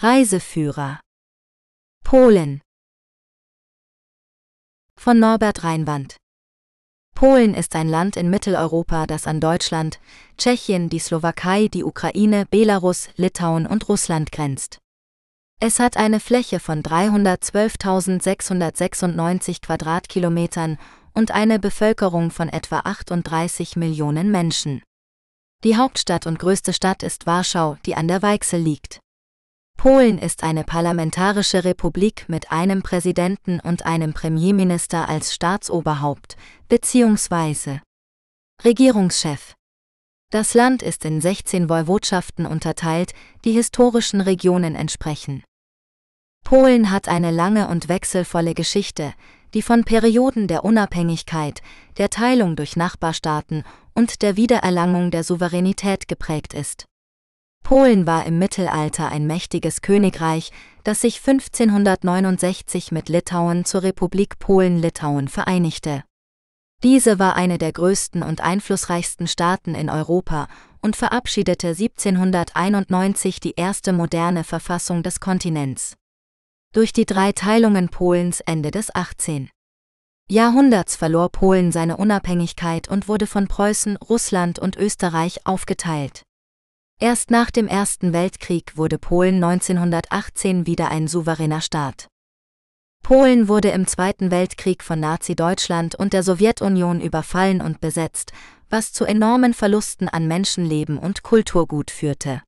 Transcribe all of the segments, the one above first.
Reiseführer Polen von Norbert Reinwand Polen ist ein Land in Mitteleuropa, das an Deutschland, Tschechien, die Slowakei, die Ukraine, Belarus, Litauen und Russland grenzt. Es hat eine Fläche von 312.696 Quadratkilometern und eine Bevölkerung von etwa 38 Millionen Menschen. Die Hauptstadt und größte Stadt ist Warschau, die an der Weichsel liegt. Polen ist eine parlamentarische Republik mit einem Präsidenten und einem Premierminister als Staatsoberhaupt bzw. Regierungschef. Das Land ist in 16 Woiwodschaften unterteilt, die historischen Regionen entsprechen. Polen hat eine lange und wechselvolle Geschichte, die von Perioden der Unabhängigkeit, der Teilung durch Nachbarstaaten und der Wiedererlangung der Souveränität geprägt ist. Polen war im Mittelalter ein mächtiges Königreich, das sich 1569 mit Litauen zur Republik Polen-Litauen vereinigte. Diese war eine der größten und einflussreichsten Staaten in Europa und verabschiedete 1791 die erste moderne Verfassung des Kontinents. Durch die drei Teilungen Polens Ende des 18. Jahrhunderts verlor Polen seine Unabhängigkeit und wurde von Preußen, Russland und Österreich aufgeteilt. Erst nach dem Ersten Weltkrieg wurde Polen 1918 wieder ein souveräner Staat. Polen wurde im Zweiten Weltkrieg von Nazi-Deutschland und der Sowjetunion überfallen und besetzt, was zu enormen Verlusten an Menschenleben und Kulturgut führte.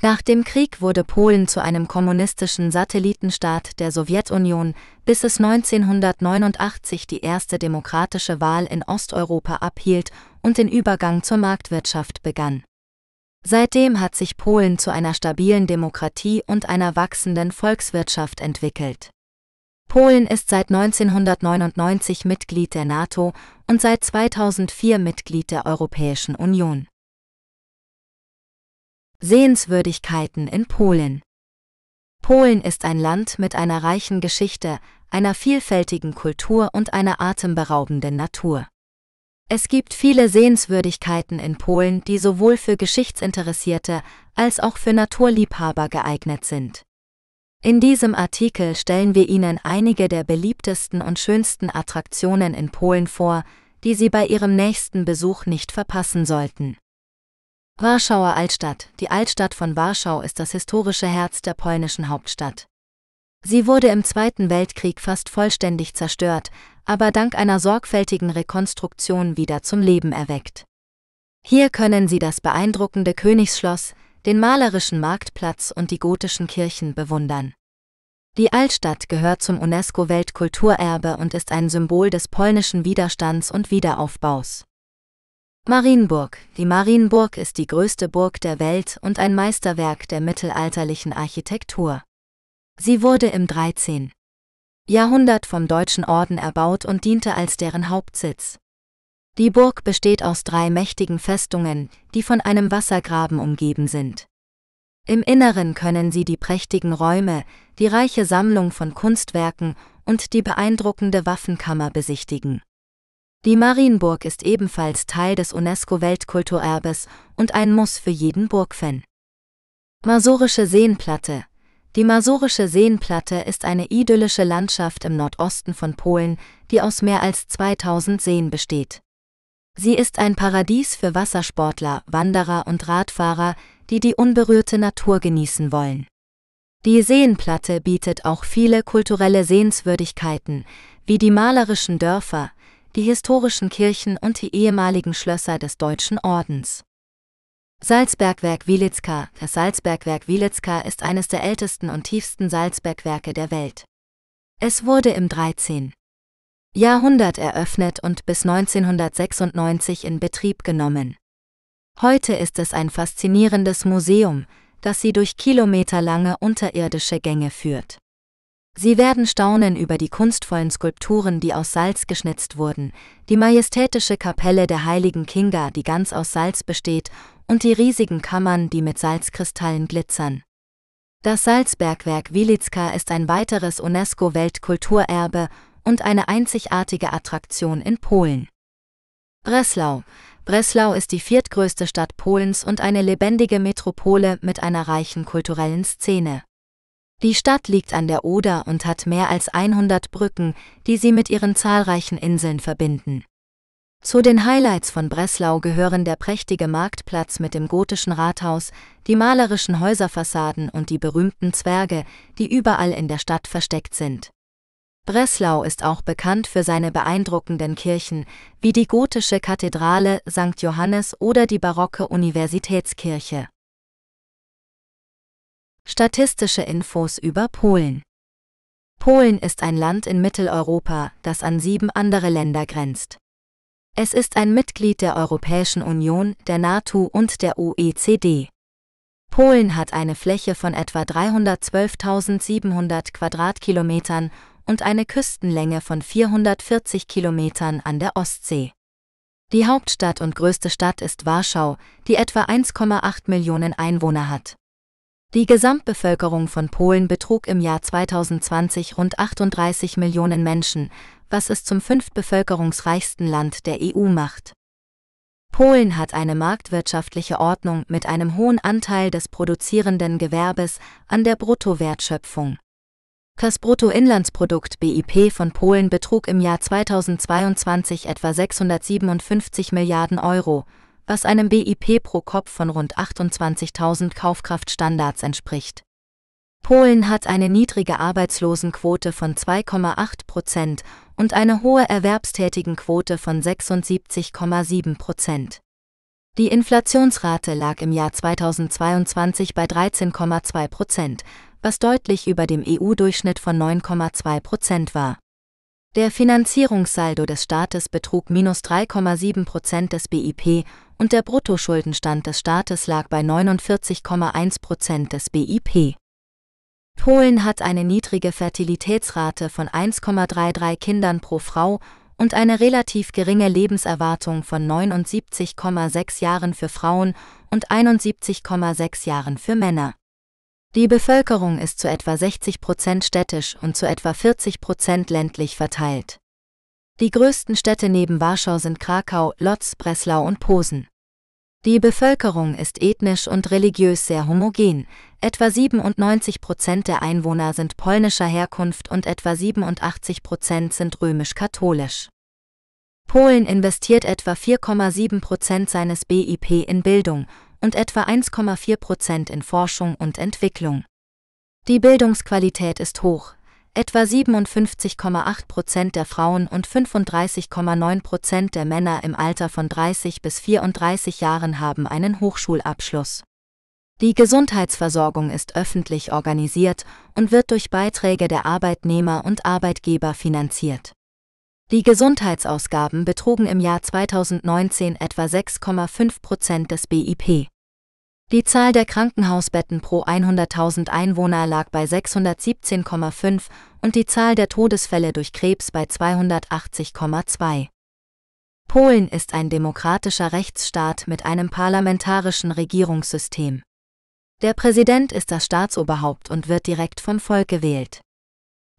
Nach dem Krieg wurde Polen zu einem kommunistischen Satellitenstaat der Sowjetunion, bis es 1989 die erste demokratische Wahl in Osteuropa abhielt und den Übergang zur Marktwirtschaft begann. Seitdem hat sich Polen zu einer stabilen Demokratie und einer wachsenden Volkswirtschaft entwickelt. Polen ist seit 1999 Mitglied der NATO und seit 2004 Mitglied der Europäischen Union. Sehenswürdigkeiten in Polen Polen ist ein Land mit einer reichen Geschichte, einer vielfältigen Kultur und einer atemberaubenden Natur. Es gibt viele Sehenswürdigkeiten in Polen, die sowohl für Geschichtsinteressierte als auch für Naturliebhaber geeignet sind. In diesem Artikel stellen wir Ihnen einige der beliebtesten und schönsten Attraktionen in Polen vor, die Sie bei Ihrem nächsten Besuch nicht verpassen sollten. Warschauer Altstadt Die Altstadt von Warschau ist das historische Herz der polnischen Hauptstadt. Sie wurde im Zweiten Weltkrieg fast vollständig zerstört, aber dank einer sorgfältigen Rekonstruktion wieder zum Leben erweckt. Hier können Sie das beeindruckende Königsschloss, den malerischen Marktplatz und die gotischen Kirchen bewundern. Die Altstadt gehört zum UNESCO-Weltkulturerbe und ist ein Symbol des polnischen Widerstands und Wiederaufbaus. Marienburg. Die Marienburg ist die größte Burg der Welt und ein Meisterwerk der mittelalterlichen Architektur. Sie wurde im 13. Jahrhundert vom Deutschen Orden erbaut und diente als deren Hauptsitz. Die Burg besteht aus drei mächtigen Festungen, die von einem Wassergraben umgeben sind. Im Inneren können Sie die prächtigen Räume, die reiche Sammlung von Kunstwerken und die beeindruckende Waffenkammer besichtigen. Die Marienburg ist ebenfalls Teil des UNESCO-Weltkulturerbes und ein Muss für jeden Burgfan. Masurische Seenplatte, die masurische Seenplatte ist eine idyllische Landschaft im Nordosten von Polen, die aus mehr als 2000 Seen besteht. Sie ist ein Paradies für Wassersportler, Wanderer und Radfahrer, die die unberührte Natur genießen wollen. Die Seenplatte bietet auch viele kulturelle Sehenswürdigkeiten, wie die malerischen Dörfer, die historischen Kirchen und die ehemaligen Schlösser des Deutschen Ordens. Salzbergwerk Wielitzka Das Salzbergwerk Wielitzka ist eines der ältesten und tiefsten Salzbergwerke der Welt. Es wurde im 13. Jahrhundert eröffnet und bis 1996 in Betrieb genommen. Heute ist es ein faszinierendes Museum, das sie durch kilometerlange unterirdische Gänge führt. Sie werden staunen über die kunstvollen Skulpturen, die aus Salz geschnitzt wurden, die majestätische Kapelle der heiligen Kinga, die ganz aus Salz besteht, und die riesigen Kammern, die mit Salzkristallen glitzern. Das Salzbergwerk Wilitska ist ein weiteres UNESCO-Weltkulturerbe und eine einzigartige Attraktion in Polen. Breslau. Breslau ist die viertgrößte Stadt Polens und eine lebendige Metropole mit einer reichen kulturellen Szene. Die Stadt liegt an der Oder und hat mehr als 100 Brücken, die sie mit ihren zahlreichen Inseln verbinden. Zu den Highlights von Breslau gehören der prächtige Marktplatz mit dem gotischen Rathaus, die malerischen Häuserfassaden und die berühmten Zwerge, die überall in der Stadt versteckt sind. Breslau ist auch bekannt für seine beeindruckenden Kirchen, wie die gotische Kathedrale St. Johannes oder die barocke Universitätskirche. Statistische Infos über Polen Polen ist ein Land in Mitteleuropa, das an sieben andere Länder grenzt. Es ist ein Mitglied der Europäischen Union, der NATO und der OECD. Polen hat eine Fläche von etwa 312.700 Quadratkilometern und eine Küstenlänge von 440 Kilometern an der Ostsee. Die Hauptstadt und größte Stadt ist Warschau, die etwa 1,8 Millionen Einwohner hat. Die Gesamtbevölkerung von Polen betrug im Jahr 2020 rund 38 Millionen Menschen, was es zum fünftbevölkerungsreichsten Land der EU macht. Polen hat eine marktwirtschaftliche Ordnung mit einem hohen Anteil des produzierenden Gewerbes an der Bruttowertschöpfung. Das Bruttoinlandsprodukt BIP von Polen betrug im Jahr 2022 etwa 657 Milliarden Euro, was einem BIP pro Kopf von rund 28.000 Kaufkraftstandards entspricht. Polen hat eine niedrige Arbeitslosenquote von 2,8 Prozent und eine hohe Erwerbstätigenquote von 76,7 Prozent. Die Inflationsrate lag im Jahr 2022 bei 13,2 Prozent, was deutlich über dem EU-Durchschnitt von 9,2 Prozent war. Der Finanzierungssaldo des Staates betrug minus 3,7 Prozent des BIP und der Bruttoschuldenstand des Staates lag bei 49,1 Prozent des BIP. Polen hat eine niedrige Fertilitätsrate von 1,33 Kindern pro Frau und eine relativ geringe Lebenserwartung von 79,6 Jahren für Frauen und 71,6 Jahren für Männer die Bevölkerung ist zu etwa 60 Prozent städtisch und zu etwa 40 Prozent ländlich verteilt. Die größten Städte neben Warschau sind Krakau, Lotz, Breslau und Posen. Die Bevölkerung ist ethnisch und religiös sehr homogen. Etwa 97 Prozent der Einwohner sind polnischer Herkunft und etwa 87 Prozent sind römisch-katholisch. Polen investiert etwa 4,7 Prozent seines BIP in Bildung und etwa 1,4 Prozent in Forschung und Entwicklung. Die Bildungsqualität ist hoch, etwa 57,8 Prozent der Frauen und 35,9 Prozent der Männer im Alter von 30 bis 34 Jahren haben einen Hochschulabschluss. Die Gesundheitsversorgung ist öffentlich organisiert und wird durch Beiträge der Arbeitnehmer und Arbeitgeber finanziert. Die Gesundheitsausgaben betrugen im Jahr 2019 etwa 6,5 Prozent des BIP. Die Zahl der Krankenhausbetten pro 100.000 Einwohner lag bei 617,5 und die Zahl der Todesfälle durch Krebs bei 280,2. Polen ist ein demokratischer Rechtsstaat mit einem parlamentarischen Regierungssystem. Der Präsident ist das Staatsoberhaupt und wird direkt vom Volk gewählt.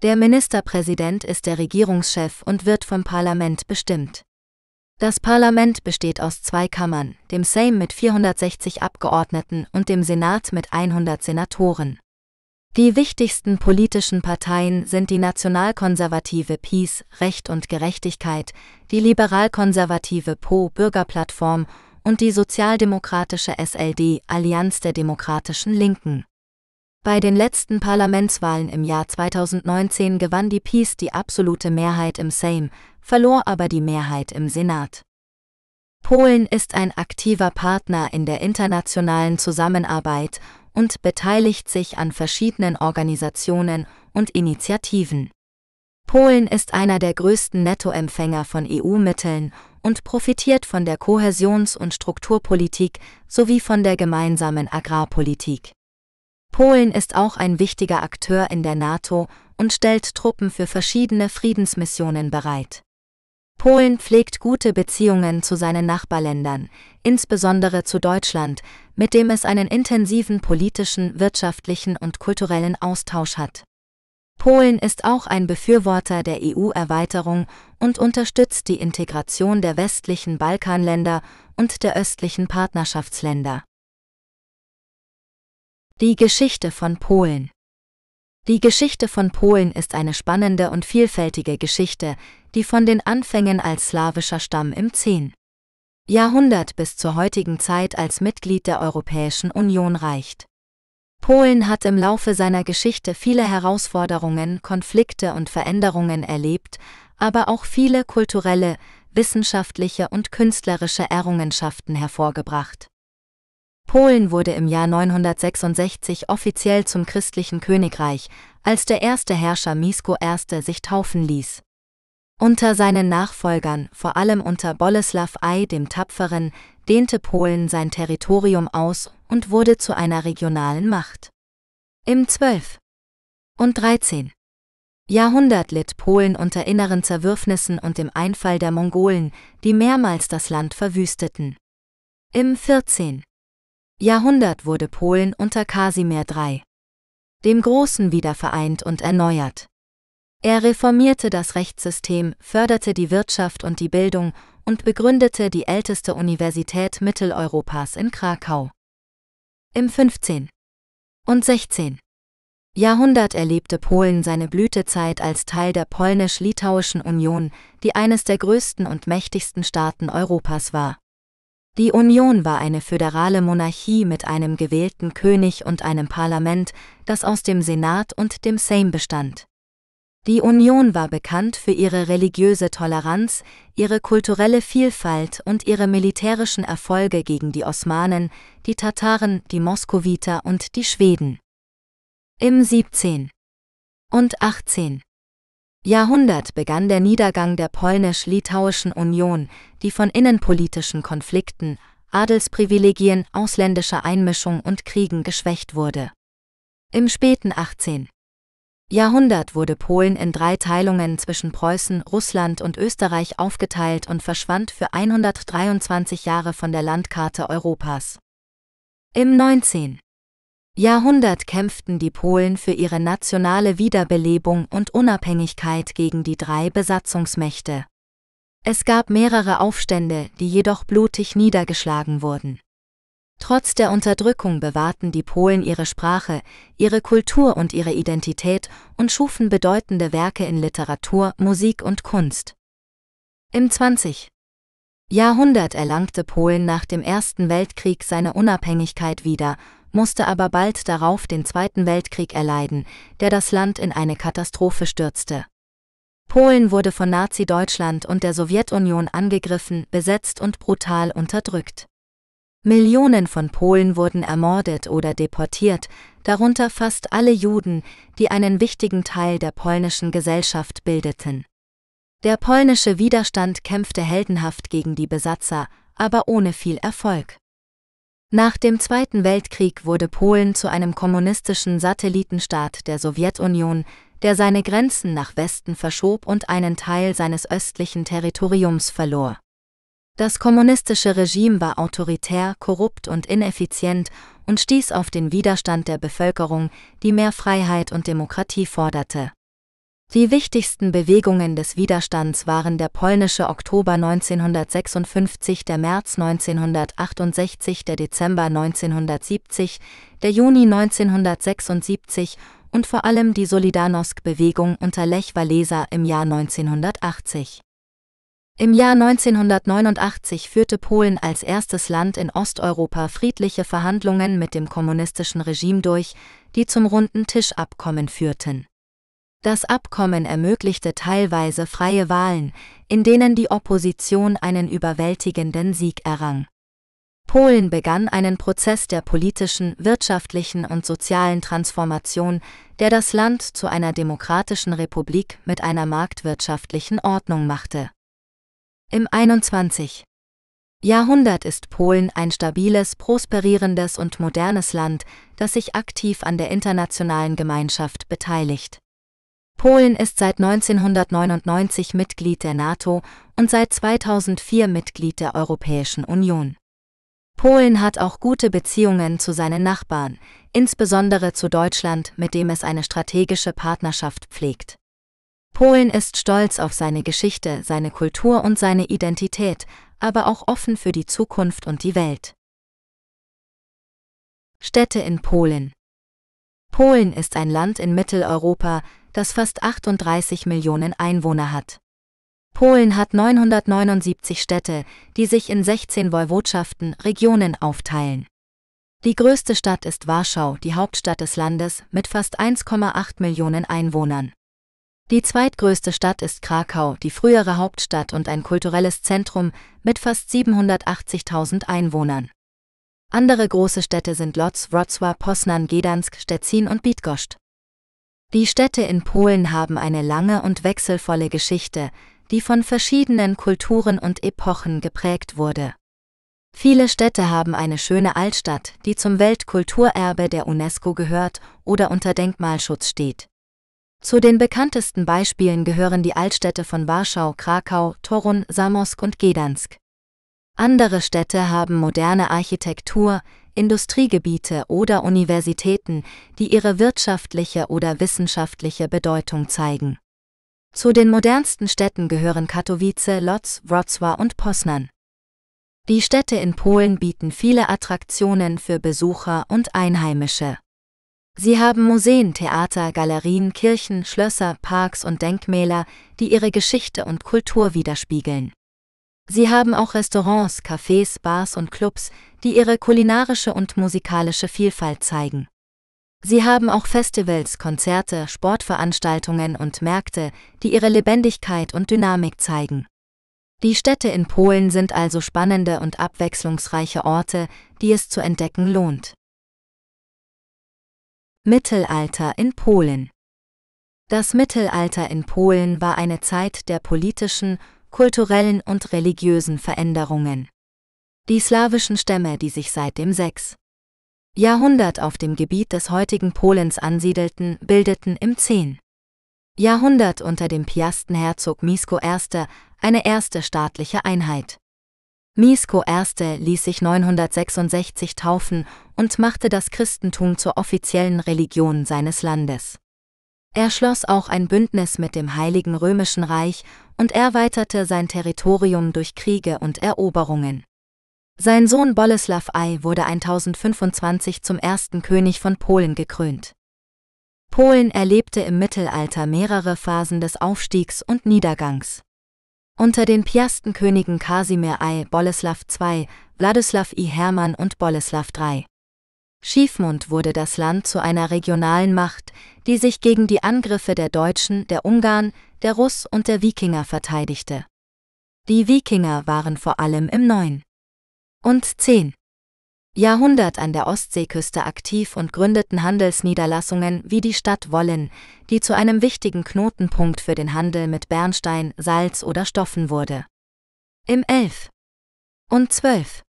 Der Ministerpräsident ist der Regierungschef und wird vom Parlament bestimmt. Das Parlament besteht aus zwei Kammern, dem Sejm mit 460 Abgeordneten und dem Senat mit 100 Senatoren. Die wichtigsten politischen Parteien sind die nationalkonservative Peace, Recht und Gerechtigkeit, die liberalkonservative Po-Bürgerplattform und die sozialdemokratische SLD, Allianz der demokratischen Linken. Bei den letzten Parlamentswahlen im Jahr 2019 gewann die Peace die absolute Mehrheit im Sejm, verlor aber die Mehrheit im Senat. Polen ist ein aktiver Partner in der internationalen Zusammenarbeit und beteiligt sich an verschiedenen Organisationen und Initiativen. Polen ist einer der größten Nettoempfänger von EU-Mitteln und profitiert von der Kohäsions- und Strukturpolitik sowie von der gemeinsamen Agrarpolitik. Polen ist auch ein wichtiger Akteur in der NATO und stellt Truppen für verschiedene Friedensmissionen bereit. Polen pflegt gute Beziehungen zu seinen Nachbarländern, insbesondere zu Deutschland, mit dem es einen intensiven politischen, wirtschaftlichen und kulturellen Austausch hat. Polen ist auch ein Befürworter der EU-Erweiterung und unterstützt die Integration der westlichen Balkanländer und der östlichen Partnerschaftsländer. Die Geschichte von Polen. Die Geschichte von Polen ist eine spannende und vielfältige Geschichte, die von den Anfängen als slawischer Stamm im 10. Jahrhundert bis zur heutigen Zeit als Mitglied der Europäischen Union reicht. Polen hat im Laufe seiner Geschichte viele Herausforderungen, Konflikte und Veränderungen erlebt, aber auch viele kulturelle, wissenschaftliche und künstlerische Errungenschaften hervorgebracht. Polen wurde im Jahr 966 offiziell zum christlichen Königreich, als der erste Herrscher Misko I. sich taufen ließ. Unter seinen Nachfolgern, vor allem unter Boleslaw I. dem Tapferen, dehnte Polen sein Territorium aus und wurde zu einer regionalen Macht. Im 12. und 13. Jahrhundert litt Polen unter inneren Zerwürfnissen und dem Einfall der Mongolen, die mehrmals das Land verwüsteten. Im 14. Jahrhundert wurde Polen unter Kasimir III. dem Großen wieder vereint und erneuert. Er reformierte das Rechtssystem, förderte die Wirtschaft und die Bildung und begründete die älteste Universität Mitteleuropas in Krakau. Im 15. und 16. Jahrhundert erlebte Polen seine Blütezeit als Teil der polnisch-litauischen Union, die eines der größten und mächtigsten Staaten Europas war. Die Union war eine föderale Monarchie mit einem gewählten König und einem Parlament, das aus dem Senat und dem Sejm bestand. Die Union war bekannt für ihre religiöse Toleranz, ihre kulturelle Vielfalt und ihre militärischen Erfolge gegen die Osmanen, die Tataren, die Moskowiter und die Schweden. Im 17. und 18. Jahrhundert begann der Niedergang der polnisch-litauischen Union, die von innenpolitischen Konflikten, Adelsprivilegien, ausländischer Einmischung und Kriegen geschwächt wurde. Im späten 18. Jahrhundert wurde Polen in drei Teilungen zwischen Preußen, Russland und Österreich aufgeteilt und verschwand für 123 Jahre von der Landkarte Europas. Im 19. Jahrhundert kämpften die Polen für ihre nationale Wiederbelebung und Unabhängigkeit gegen die drei Besatzungsmächte. Es gab mehrere Aufstände, die jedoch blutig niedergeschlagen wurden. Trotz der Unterdrückung bewahrten die Polen ihre Sprache, ihre Kultur und ihre Identität und schufen bedeutende Werke in Literatur, Musik und Kunst. Im 20. Jahrhundert erlangte Polen nach dem Ersten Weltkrieg seine Unabhängigkeit wieder musste aber bald darauf den Zweiten Weltkrieg erleiden, der das Land in eine Katastrophe stürzte. Polen wurde von Nazi-Deutschland und der Sowjetunion angegriffen, besetzt und brutal unterdrückt. Millionen von Polen wurden ermordet oder deportiert, darunter fast alle Juden, die einen wichtigen Teil der polnischen Gesellschaft bildeten. Der polnische Widerstand kämpfte heldenhaft gegen die Besatzer, aber ohne viel Erfolg. Nach dem Zweiten Weltkrieg wurde Polen zu einem kommunistischen Satellitenstaat der Sowjetunion, der seine Grenzen nach Westen verschob und einen Teil seines östlichen Territoriums verlor. Das kommunistische Regime war autoritär, korrupt und ineffizient und stieß auf den Widerstand der Bevölkerung, die mehr Freiheit und Demokratie forderte. Die wichtigsten Bewegungen des Widerstands waren der polnische Oktober 1956, der März 1968, der Dezember 1970, der Juni 1976 und vor allem die solidarnosc bewegung unter Lech Walesa im Jahr 1980. Im Jahr 1989 führte Polen als erstes Land in Osteuropa friedliche Verhandlungen mit dem kommunistischen Regime durch, die zum Runden Tischabkommen führten das Abkommen ermöglichte teilweise freie Wahlen, in denen die Opposition einen überwältigenden Sieg errang. Polen begann einen Prozess der politischen, wirtschaftlichen und sozialen Transformation, der das Land zu einer demokratischen Republik mit einer marktwirtschaftlichen Ordnung machte. Im 21. Jahrhundert ist Polen ein stabiles, prosperierendes und modernes Land, das sich aktiv an der internationalen Gemeinschaft beteiligt. Polen ist seit 1999 Mitglied der NATO und seit 2004 Mitglied der Europäischen Union. Polen hat auch gute Beziehungen zu seinen Nachbarn, insbesondere zu Deutschland, mit dem es eine strategische Partnerschaft pflegt. Polen ist stolz auf seine Geschichte, seine Kultur und seine Identität, aber auch offen für die Zukunft und die Welt. Städte in Polen Polen ist ein Land in Mitteleuropa, das fast 38 Millionen Einwohner hat. Polen hat 979 Städte, die sich in 16 Woiwodschaften, Regionen aufteilen. Die größte Stadt ist Warschau, die Hauptstadt des Landes, mit fast 1,8 Millionen Einwohnern. Die zweitgrößte Stadt ist Krakau, die frühere Hauptstadt und ein kulturelles Zentrum mit fast 780.000 Einwohnern. Andere große Städte sind Lodz, Wrocław, Posnan, Gdansk, Stettin und Bydgoszcz. Die Städte in Polen haben eine lange und wechselvolle Geschichte, die von verschiedenen Kulturen und Epochen geprägt wurde. Viele Städte haben eine schöne Altstadt, die zum Weltkulturerbe der UNESCO gehört oder unter Denkmalschutz steht. Zu den bekanntesten Beispielen gehören die Altstädte von Warschau, Krakau, Torun, Samosk und Gdansk. Andere Städte haben moderne Architektur, Industriegebiete oder Universitäten, die ihre wirtschaftliche oder wissenschaftliche Bedeutung zeigen. Zu den modernsten Städten gehören Katowice, Lodz, Wrocław und Poznan. Die Städte in Polen bieten viele Attraktionen für Besucher und Einheimische. Sie haben Museen, Theater, Galerien, Kirchen, Schlösser, Parks und Denkmäler, die ihre Geschichte und Kultur widerspiegeln. Sie haben auch Restaurants, Cafés, Bars und Clubs, die ihre kulinarische und musikalische Vielfalt zeigen. Sie haben auch Festivals, Konzerte, Sportveranstaltungen und Märkte, die ihre Lebendigkeit und Dynamik zeigen. Die Städte in Polen sind also spannende und abwechslungsreiche Orte, die es zu entdecken lohnt. Mittelalter in Polen Das Mittelalter in Polen war eine Zeit der politischen kulturellen und religiösen Veränderungen. Die slawischen Stämme, die sich seit dem 6. Jahrhundert auf dem Gebiet des heutigen Polens ansiedelten, bildeten im 10. Jahrhundert unter dem Piastenherzog Misko I. eine erste staatliche Einheit. Misko I. ließ sich 966 taufen und machte das Christentum zur offiziellen Religion seines Landes. Er schloss auch ein Bündnis mit dem Heiligen Römischen Reich und erweiterte sein Territorium durch Kriege und Eroberungen. Sein Sohn Boleslaw I wurde 1025 zum ersten König von Polen gekrönt. Polen erlebte im Mittelalter mehrere Phasen des Aufstiegs und Niedergangs. Unter den Piastenkönigen Kasimir I, Boleslaw II, Wladyslaw I Hermann und Boleslaw III Schiefmund wurde das Land zu einer regionalen Macht, die sich gegen die Angriffe der Deutschen, der Ungarn, der Russ und der Wikinger verteidigte. Die Wikinger waren vor allem im 9. und 10. Jahrhundert an der Ostseeküste aktiv und gründeten Handelsniederlassungen wie die Stadt Wollen, die zu einem wichtigen Knotenpunkt für den Handel mit Bernstein, Salz oder Stoffen wurde. Im 11. und 12.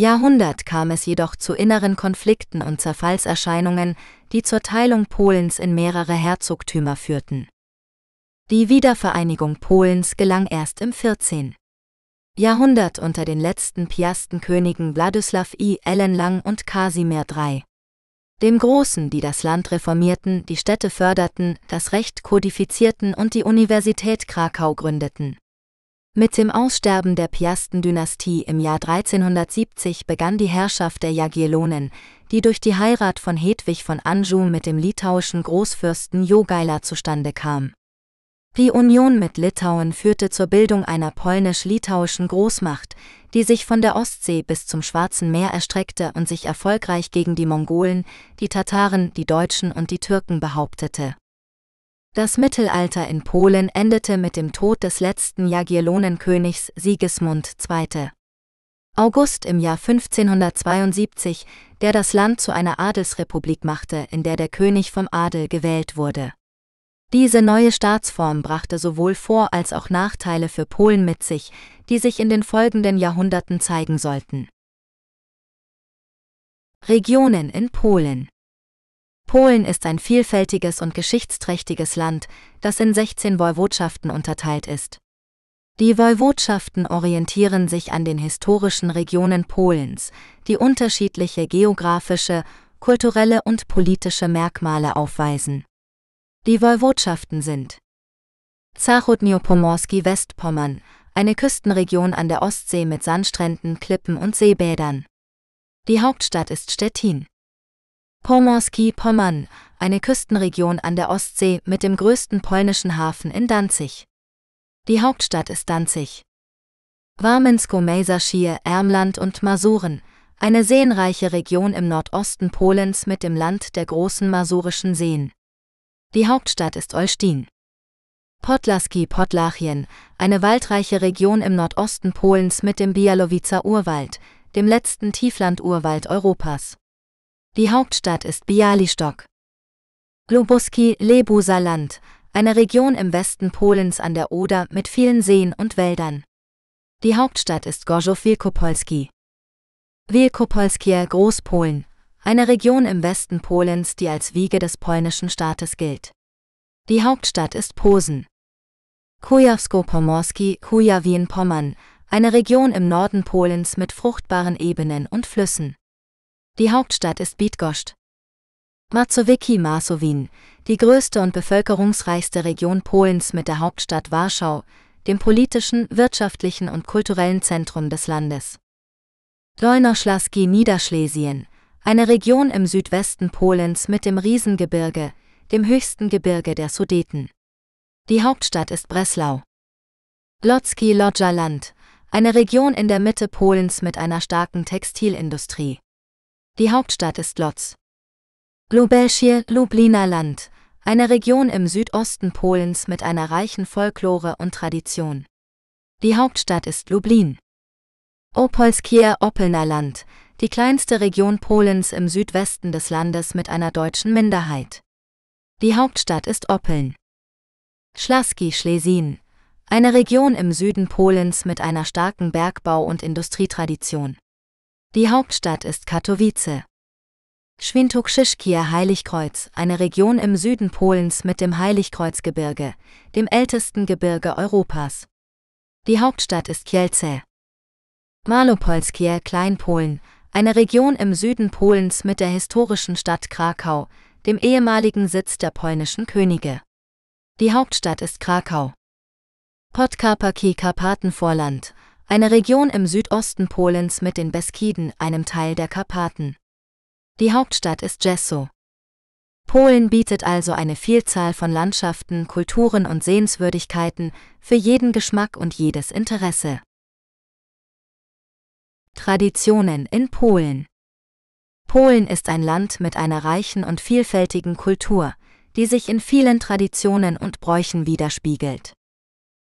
Jahrhundert kam es jedoch zu inneren Konflikten und Zerfallserscheinungen, die zur Teilung Polens in mehrere Herzogtümer führten. Die Wiedervereinigung Polens gelang erst im 14. Jahrhundert unter den letzten Piastenkönigen Wladyslaw I. Ellenlang und Kasimir III. Dem Großen, die das Land reformierten, die Städte förderten, das Recht kodifizierten und die Universität Krakau gründeten. Mit dem Aussterben der Piasten-Dynastie im Jahr 1370 begann die Herrschaft der Jagiellonen, die durch die Heirat von Hedwig von Anjou mit dem litauischen Großfürsten Jogaila zustande kam. Die Union mit Litauen führte zur Bildung einer polnisch-litauischen Großmacht, die sich von der Ostsee bis zum Schwarzen Meer erstreckte und sich erfolgreich gegen die Mongolen, die Tataren, die Deutschen und die Türken behauptete. Das Mittelalter in Polen endete mit dem Tod des letzten Jagiellonenkönigs Sigismund II. August im Jahr 1572, der das Land zu einer Adelsrepublik machte, in der der König vom Adel gewählt wurde. Diese neue Staatsform brachte sowohl Vor- als auch Nachteile für Polen mit sich, die sich in den folgenden Jahrhunderten zeigen sollten. Regionen in Polen Polen ist ein vielfältiges und geschichtsträchtiges Land, das in 16 Woiwodschaften unterteilt ist. Die Woiwodschaften orientieren sich an den historischen Regionen Polens, die unterschiedliche geografische, kulturelle und politische Merkmale aufweisen. Die Woiwodschaften sind Zachodniopomorski Westpommern, eine Küstenregion an der Ostsee mit Sandstränden, Klippen und Seebädern. Die Hauptstadt ist Stettin. Pomorski Pommern, eine Küstenregion an der Ostsee mit dem größten polnischen Hafen in Danzig. Die Hauptstadt ist Danzig. Warminsko Mejsaschir, Ermland und Masuren, eine seenreiche Region im Nordosten Polens mit dem Land der großen masurischen Seen. Die Hauptstadt ist Olsztyn. Podlaski Podlachien, eine waldreiche Region im Nordosten Polens mit dem Bialowica Urwald, dem letzten Tieflandurwald Europas. Die Hauptstadt ist Bialystok. Lubuski, Lebuser Land, eine Region im Westen Polens an der Oder mit vielen Seen und Wäldern. Die Hauptstadt ist Gorzów Wielkopolski. Wielkopolskie Großpolen, eine Region im Westen Polens, die als Wiege des polnischen Staates gilt. Die Hauptstadt ist Posen. Kujawsko-Pomorski, Kujawien-Pommern, eine Region im Norden Polens mit fruchtbaren Ebenen und Flüssen. Die Hauptstadt ist Bydgoszcz. Mazowiecki Masowin, die größte und bevölkerungsreichste Region Polens mit der Hauptstadt Warschau, dem politischen, wirtschaftlichen und kulturellen Zentrum des Landes. Leunoschlaski Niederschlesien, eine Region im Südwesten Polens mit dem Riesengebirge, dem höchsten Gebirge der Sudeten. Die Hauptstadt ist Breslau. Lodzki Lodja Land, eine Region in der Mitte Polens mit einer starken Textilindustrie. Die Hauptstadt ist Lodz. Lubelschje, Lubliner Land, eine Region im Südosten Polens mit einer reichen Folklore und Tradition. Die Hauptstadt ist Lublin. Opolskie Oppelner Land, die kleinste Region Polens im Südwesten des Landes mit einer deutschen Minderheit. Die Hauptstadt ist Oppeln. Schlaski Schlesien, eine Region im Süden Polens mit einer starken Bergbau- und Industrietradition. Die Hauptstadt ist Katowice. Świętokrzyskie Heiligkreuz, eine Region im Süden Polens mit dem Heiligkreuzgebirge, dem ältesten Gebirge Europas. Die Hauptstadt ist Kielce. Malopolskie Kleinpolen, eine Region im Süden Polens mit der historischen Stadt Krakau, dem ehemaligen Sitz der polnischen Könige. Die Hauptstadt ist Krakau. Podkarpaki Karpatenvorland, eine Region im Südosten Polens mit den Beskiden, einem Teil der Karpaten. Die Hauptstadt ist Jesso. Polen bietet also eine Vielzahl von Landschaften, Kulturen und Sehenswürdigkeiten für jeden Geschmack und jedes Interesse. Traditionen in Polen Polen ist ein Land mit einer reichen und vielfältigen Kultur, die sich in vielen Traditionen und Bräuchen widerspiegelt.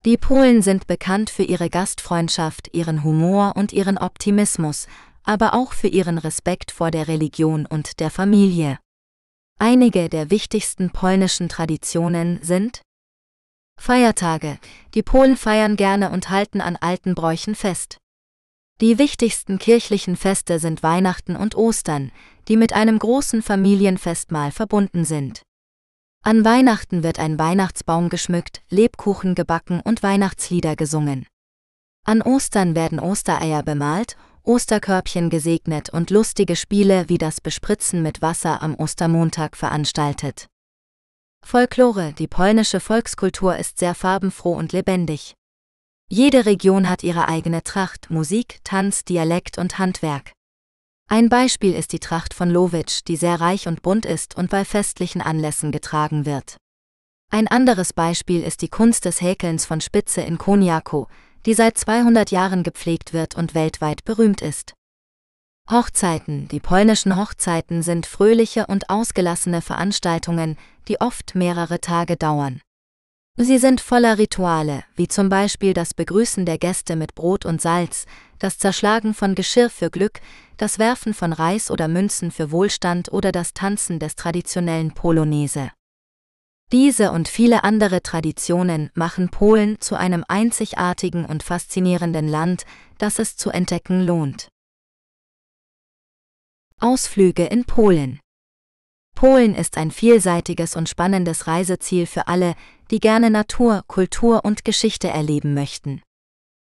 Die Polen sind bekannt für ihre Gastfreundschaft, ihren Humor und ihren Optimismus, aber auch für ihren Respekt vor der Religion und der Familie. Einige der wichtigsten polnischen Traditionen sind Feiertage. Die Polen feiern gerne und halten an alten Bräuchen fest. Die wichtigsten kirchlichen Feste sind Weihnachten und Ostern, die mit einem großen Familienfestmahl verbunden sind. An Weihnachten wird ein Weihnachtsbaum geschmückt, Lebkuchen gebacken und Weihnachtslieder gesungen. An Ostern werden Ostereier bemalt, Osterkörbchen gesegnet und lustige Spiele wie das Bespritzen mit Wasser am Ostermontag veranstaltet. Folklore, die polnische Volkskultur ist sehr farbenfroh und lebendig. Jede Region hat ihre eigene Tracht, Musik, Tanz, Dialekt und Handwerk. Ein Beispiel ist die Tracht von Lowitsch, die sehr reich und bunt ist und bei festlichen Anlässen getragen wird. Ein anderes Beispiel ist die Kunst des Häkelns von Spitze in Koniako, die seit 200 Jahren gepflegt wird und weltweit berühmt ist. Hochzeiten, die polnischen Hochzeiten sind fröhliche und ausgelassene Veranstaltungen, die oft mehrere Tage dauern. Sie sind voller Rituale, wie zum Beispiel das Begrüßen der Gäste mit Brot und Salz, das Zerschlagen von Geschirr für Glück, das Werfen von Reis oder Münzen für Wohlstand oder das Tanzen des traditionellen Polonese. Diese und viele andere Traditionen machen Polen zu einem einzigartigen und faszinierenden Land, das es zu entdecken lohnt. Ausflüge in Polen Polen ist ein vielseitiges und spannendes Reiseziel für alle, die gerne Natur, Kultur und Geschichte erleben möchten.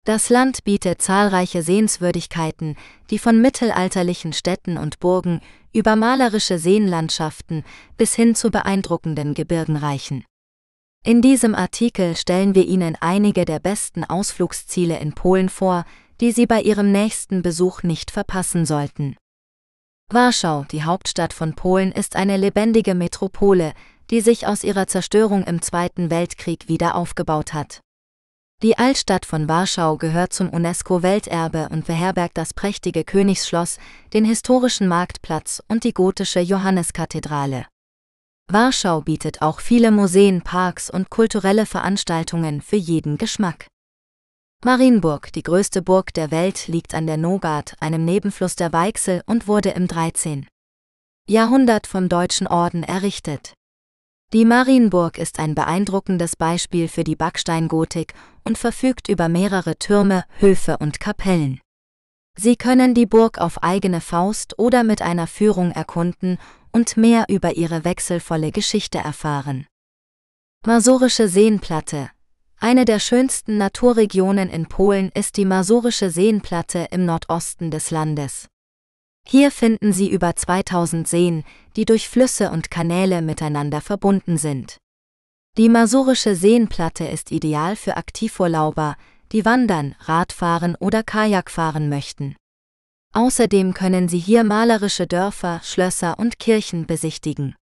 Das Land bietet zahlreiche Sehenswürdigkeiten, die von mittelalterlichen Städten und Burgen über malerische Seenlandschaften bis hin zu beeindruckenden Gebirgen reichen. In diesem Artikel stellen wir Ihnen einige der besten Ausflugsziele in Polen vor, die Sie bei Ihrem nächsten Besuch nicht verpassen sollten. Warschau, die Hauptstadt von Polen, ist eine lebendige Metropole, die sich aus ihrer Zerstörung im Zweiten Weltkrieg wieder aufgebaut hat. Die Altstadt von Warschau gehört zum UNESCO-Welterbe und beherbergt das prächtige Königsschloss, den historischen Marktplatz und die gotische Johanneskathedrale. Warschau bietet auch viele Museen, Parks und kulturelle Veranstaltungen für jeden Geschmack. Marienburg, die größte Burg der Welt, liegt an der Nogat, einem Nebenfluss der Weichsel und wurde im 13. Jahrhundert vom Deutschen Orden errichtet. Die Marienburg ist ein beeindruckendes Beispiel für die Backsteingotik und verfügt über mehrere Türme, Höfe und Kapellen. Sie können die Burg auf eigene Faust oder mit einer Führung erkunden und mehr über ihre wechselvolle Geschichte erfahren. Masurische Seenplatte Eine der schönsten Naturregionen in Polen ist die Masurische Seenplatte im Nordosten des Landes. Hier finden Sie über 2000 Seen, die durch Flüsse und Kanäle miteinander verbunden sind. Die masurische Seenplatte ist ideal für Aktivurlauber, die wandern, Radfahren oder Kajak fahren möchten. Außerdem können Sie hier malerische Dörfer, Schlösser und Kirchen besichtigen.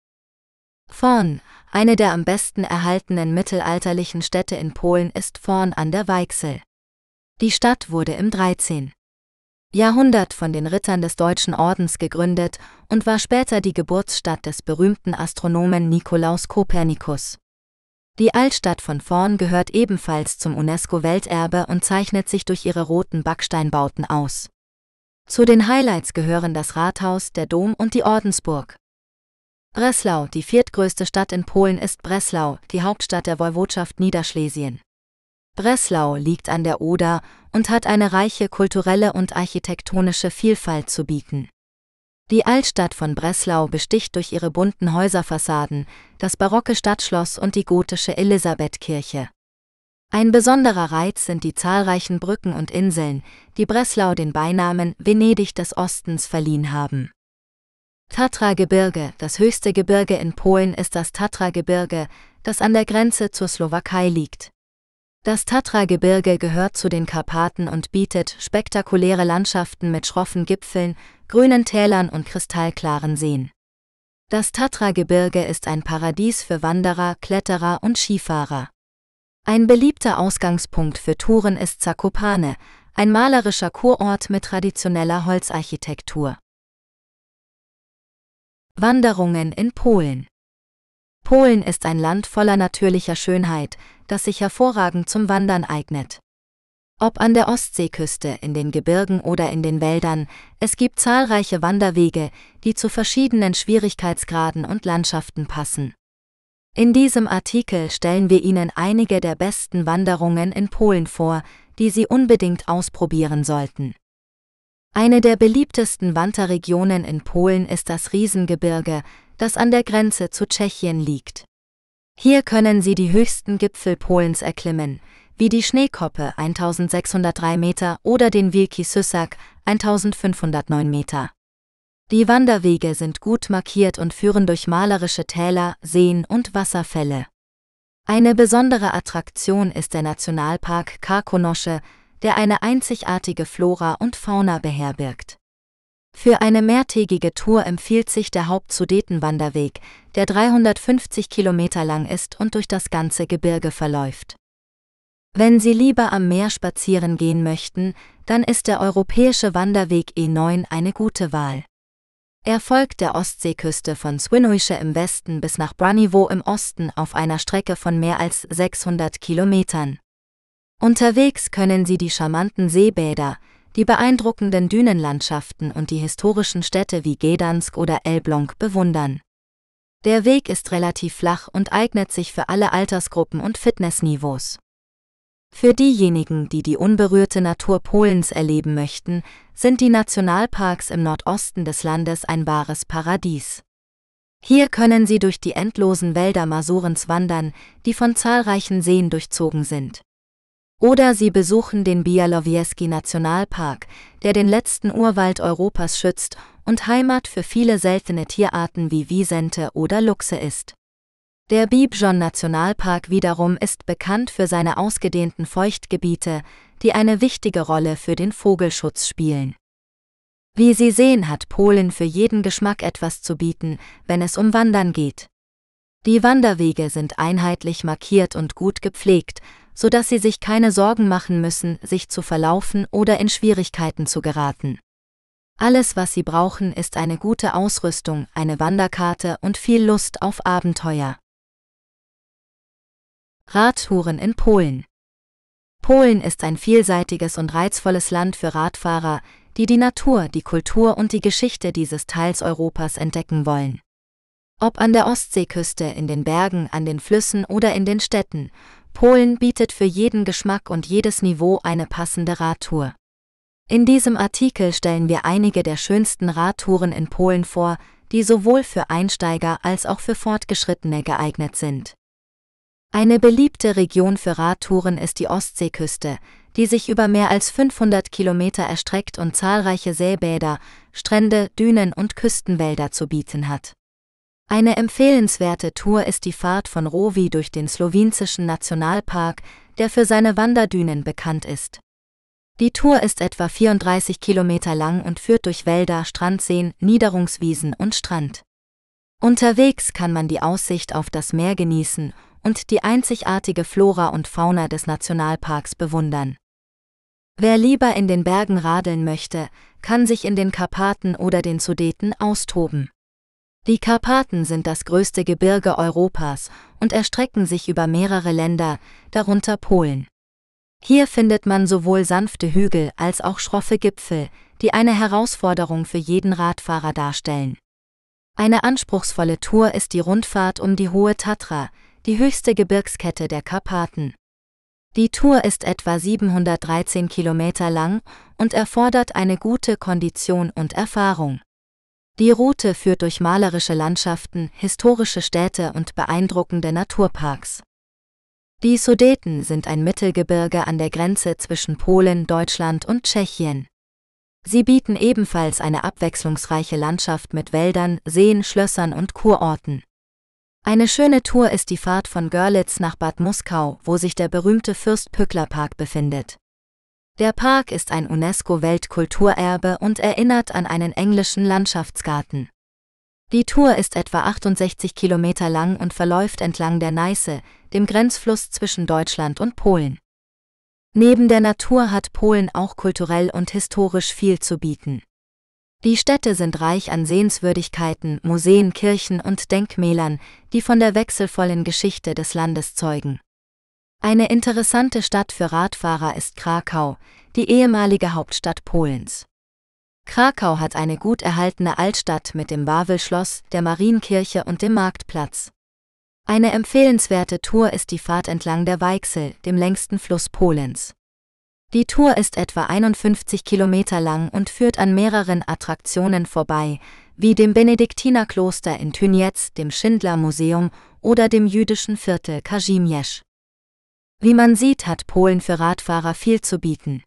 Vorn, eine der am besten erhaltenen mittelalterlichen Städte in Polen, ist Vorn an der Weichsel. Die Stadt wurde im 13. Jahrhundert von den Rittern des Deutschen Ordens gegründet und war später die Geburtsstadt des berühmten Astronomen Nikolaus Kopernikus. Die Altstadt von Vorn gehört ebenfalls zum UNESCO-Welterbe und zeichnet sich durch ihre roten Backsteinbauten aus. Zu den Highlights gehören das Rathaus, der Dom und die Ordensburg. Breslau, die viertgrößte Stadt in Polen, ist Breslau, die Hauptstadt der Woiwodschaft Niederschlesien. Breslau liegt an der Oder und hat eine reiche kulturelle und architektonische Vielfalt zu bieten. Die Altstadt von Breslau besticht durch ihre bunten Häuserfassaden, das barocke Stadtschloss und die gotische Elisabethkirche. Ein besonderer Reiz sind die zahlreichen Brücken und Inseln, die Breslau den Beinamen Venedig des Ostens verliehen haben. Tatra-Gebirge, das höchste Gebirge in Polen ist das Tatra-Gebirge, das an der Grenze zur Slowakei liegt. Das Tatra-Gebirge gehört zu den Karpaten und bietet spektakuläre Landschaften mit schroffen Gipfeln, grünen Tälern und kristallklaren Seen. Das Tatra-Gebirge ist ein Paradies für Wanderer, Kletterer und Skifahrer. Ein beliebter Ausgangspunkt für Touren ist Zakopane, ein malerischer Kurort mit traditioneller Holzarchitektur. Wanderungen in Polen Polen ist ein Land voller natürlicher Schönheit, das sich hervorragend zum Wandern eignet. Ob an der Ostseeküste, in den Gebirgen oder in den Wäldern, es gibt zahlreiche Wanderwege, die zu verschiedenen Schwierigkeitsgraden und Landschaften passen. In diesem Artikel stellen wir Ihnen einige der besten Wanderungen in Polen vor, die Sie unbedingt ausprobieren sollten. Eine der beliebtesten Wanderregionen in Polen ist das Riesengebirge, das an der Grenze zu Tschechien liegt. Hier können Sie die höchsten Gipfel Polens erklimmen, wie die Schneekoppe 1603 Meter oder den Wilki Sysak 1509 Meter. Die Wanderwege sind gut markiert und führen durch malerische Täler, Seen und Wasserfälle. Eine besondere Attraktion ist der Nationalpark Karkonosche, der eine einzigartige Flora und Fauna beherbergt. Für eine mehrtägige Tour empfiehlt sich der Haupt-Sudeten-Wanderweg, der 350 Kilometer lang ist und durch das ganze Gebirge verläuft. Wenn Sie lieber am Meer spazieren gehen möchten, dann ist der europäische Wanderweg E9 eine gute Wahl. Er folgt der Ostseeküste von Swinoujsche im Westen bis nach Branivo im Osten auf einer Strecke von mehr als 600 Kilometern. Unterwegs können Sie die charmanten Seebäder, die beeindruckenden Dünenlandschaften und die historischen Städte wie Gedansk oder Elbląg bewundern. Der Weg ist relativ flach und eignet sich für alle Altersgruppen und Fitnessniveaus. Für diejenigen, die die unberührte Natur Polens erleben möchten, sind die Nationalparks im Nordosten des Landes ein wahres Paradies. Hier können Sie durch die endlosen Wälder Masurens wandern, die von zahlreichen Seen durchzogen sind. Oder Sie besuchen den Bialowieski Nationalpark, der den letzten Urwald Europas schützt und Heimat für viele seltene Tierarten wie Wisente oder Luchse ist. Der Bibjon Nationalpark wiederum ist bekannt für seine ausgedehnten Feuchtgebiete, die eine wichtige Rolle für den Vogelschutz spielen. Wie Sie sehen, hat Polen für jeden Geschmack etwas zu bieten, wenn es um Wandern geht. Die Wanderwege sind einheitlich markiert und gut gepflegt, sodass sie sich keine Sorgen machen müssen, sich zu verlaufen oder in Schwierigkeiten zu geraten. Alles, was sie brauchen, ist eine gute Ausrüstung, eine Wanderkarte und viel Lust auf Abenteuer. Radtouren in Polen Polen ist ein vielseitiges und reizvolles Land für Radfahrer, die die Natur, die Kultur und die Geschichte dieses Teils Europas entdecken wollen. Ob an der Ostseeküste, in den Bergen, an den Flüssen oder in den Städten, Polen bietet für jeden Geschmack und jedes Niveau eine passende Radtour. In diesem Artikel stellen wir einige der schönsten Radtouren in Polen vor, die sowohl für Einsteiger als auch für Fortgeschrittene geeignet sind. Eine beliebte Region für Radtouren ist die Ostseeküste, die sich über mehr als 500 Kilometer erstreckt und zahlreiche Seebäder, Strände, Dünen und Küstenwälder zu bieten hat. Eine empfehlenswerte Tour ist die Fahrt von Rovi durch den slowenzischen Nationalpark, der für seine Wanderdünen bekannt ist. Die Tour ist etwa 34 Kilometer lang und führt durch Wälder, Strandseen, Niederungswiesen und Strand. Unterwegs kann man die Aussicht auf das Meer genießen und die einzigartige Flora und Fauna des Nationalparks bewundern. Wer lieber in den Bergen radeln möchte, kann sich in den Karpaten oder den Sudeten austoben. Die Karpaten sind das größte Gebirge Europas und erstrecken sich über mehrere Länder, darunter Polen. Hier findet man sowohl sanfte Hügel als auch schroffe Gipfel, die eine Herausforderung für jeden Radfahrer darstellen. Eine anspruchsvolle Tour ist die Rundfahrt um die Hohe Tatra, die höchste Gebirgskette der Karpaten. Die Tour ist etwa 713 Kilometer lang und erfordert eine gute Kondition und Erfahrung. Die Route führt durch malerische Landschaften, historische Städte und beeindruckende Naturparks. Die Sudeten sind ein Mittelgebirge an der Grenze zwischen Polen, Deutschland und Tschechien. Sie bieten ebenfalls eine abwechslungsreiche Landschaft mit Wäldern, Seen, Schlössern und Kurorten. Eine schöne Tour ist die Fahrt von Görlitz nach Bad Muskau, wo sich der berühmte Fürst-Pückler-Park befindet. Der Park ist ein UNESCO-Weltkulturerbe und erinnert an einen englischen Landschaftsgarten. Die Tour ist etwa 68 Kilometer lang und verläuft entlang der Neiße, dem Grenzfluss zwischen Deutschland und Polen. Neben der Natur hat Polen auch kulturell und historisch viel zu bieten. Die Städte sind reich an Sehenswürdigkeiten, Museen, Kirchen und Denkmälern, die von der wechselvollen Geschichte des Landes zeugen. Eine interessante Stadt für Radfahrer ist Krakau, die ehemalige Hauptstadt Polens. Krakau hat eine gut erhaltene Altstadt mit dem Wawelschloss, der Marienkirche und dem Marktplatz. Eine empfehlenswerte Tour ist die Fahrt entlang der Weichsel, dem längsten Fluss Polens. Die Tour ist etwa 51 Kilometer lang und führt an mehreren Attraktionen vorbei, wie dem Benediktinerkloster in Tynez, dem Schindler-Museum oder dem jüdischen Viertel Kazimierz. Wie man sieht, hat Polen für Radfahrer viel zu bieten.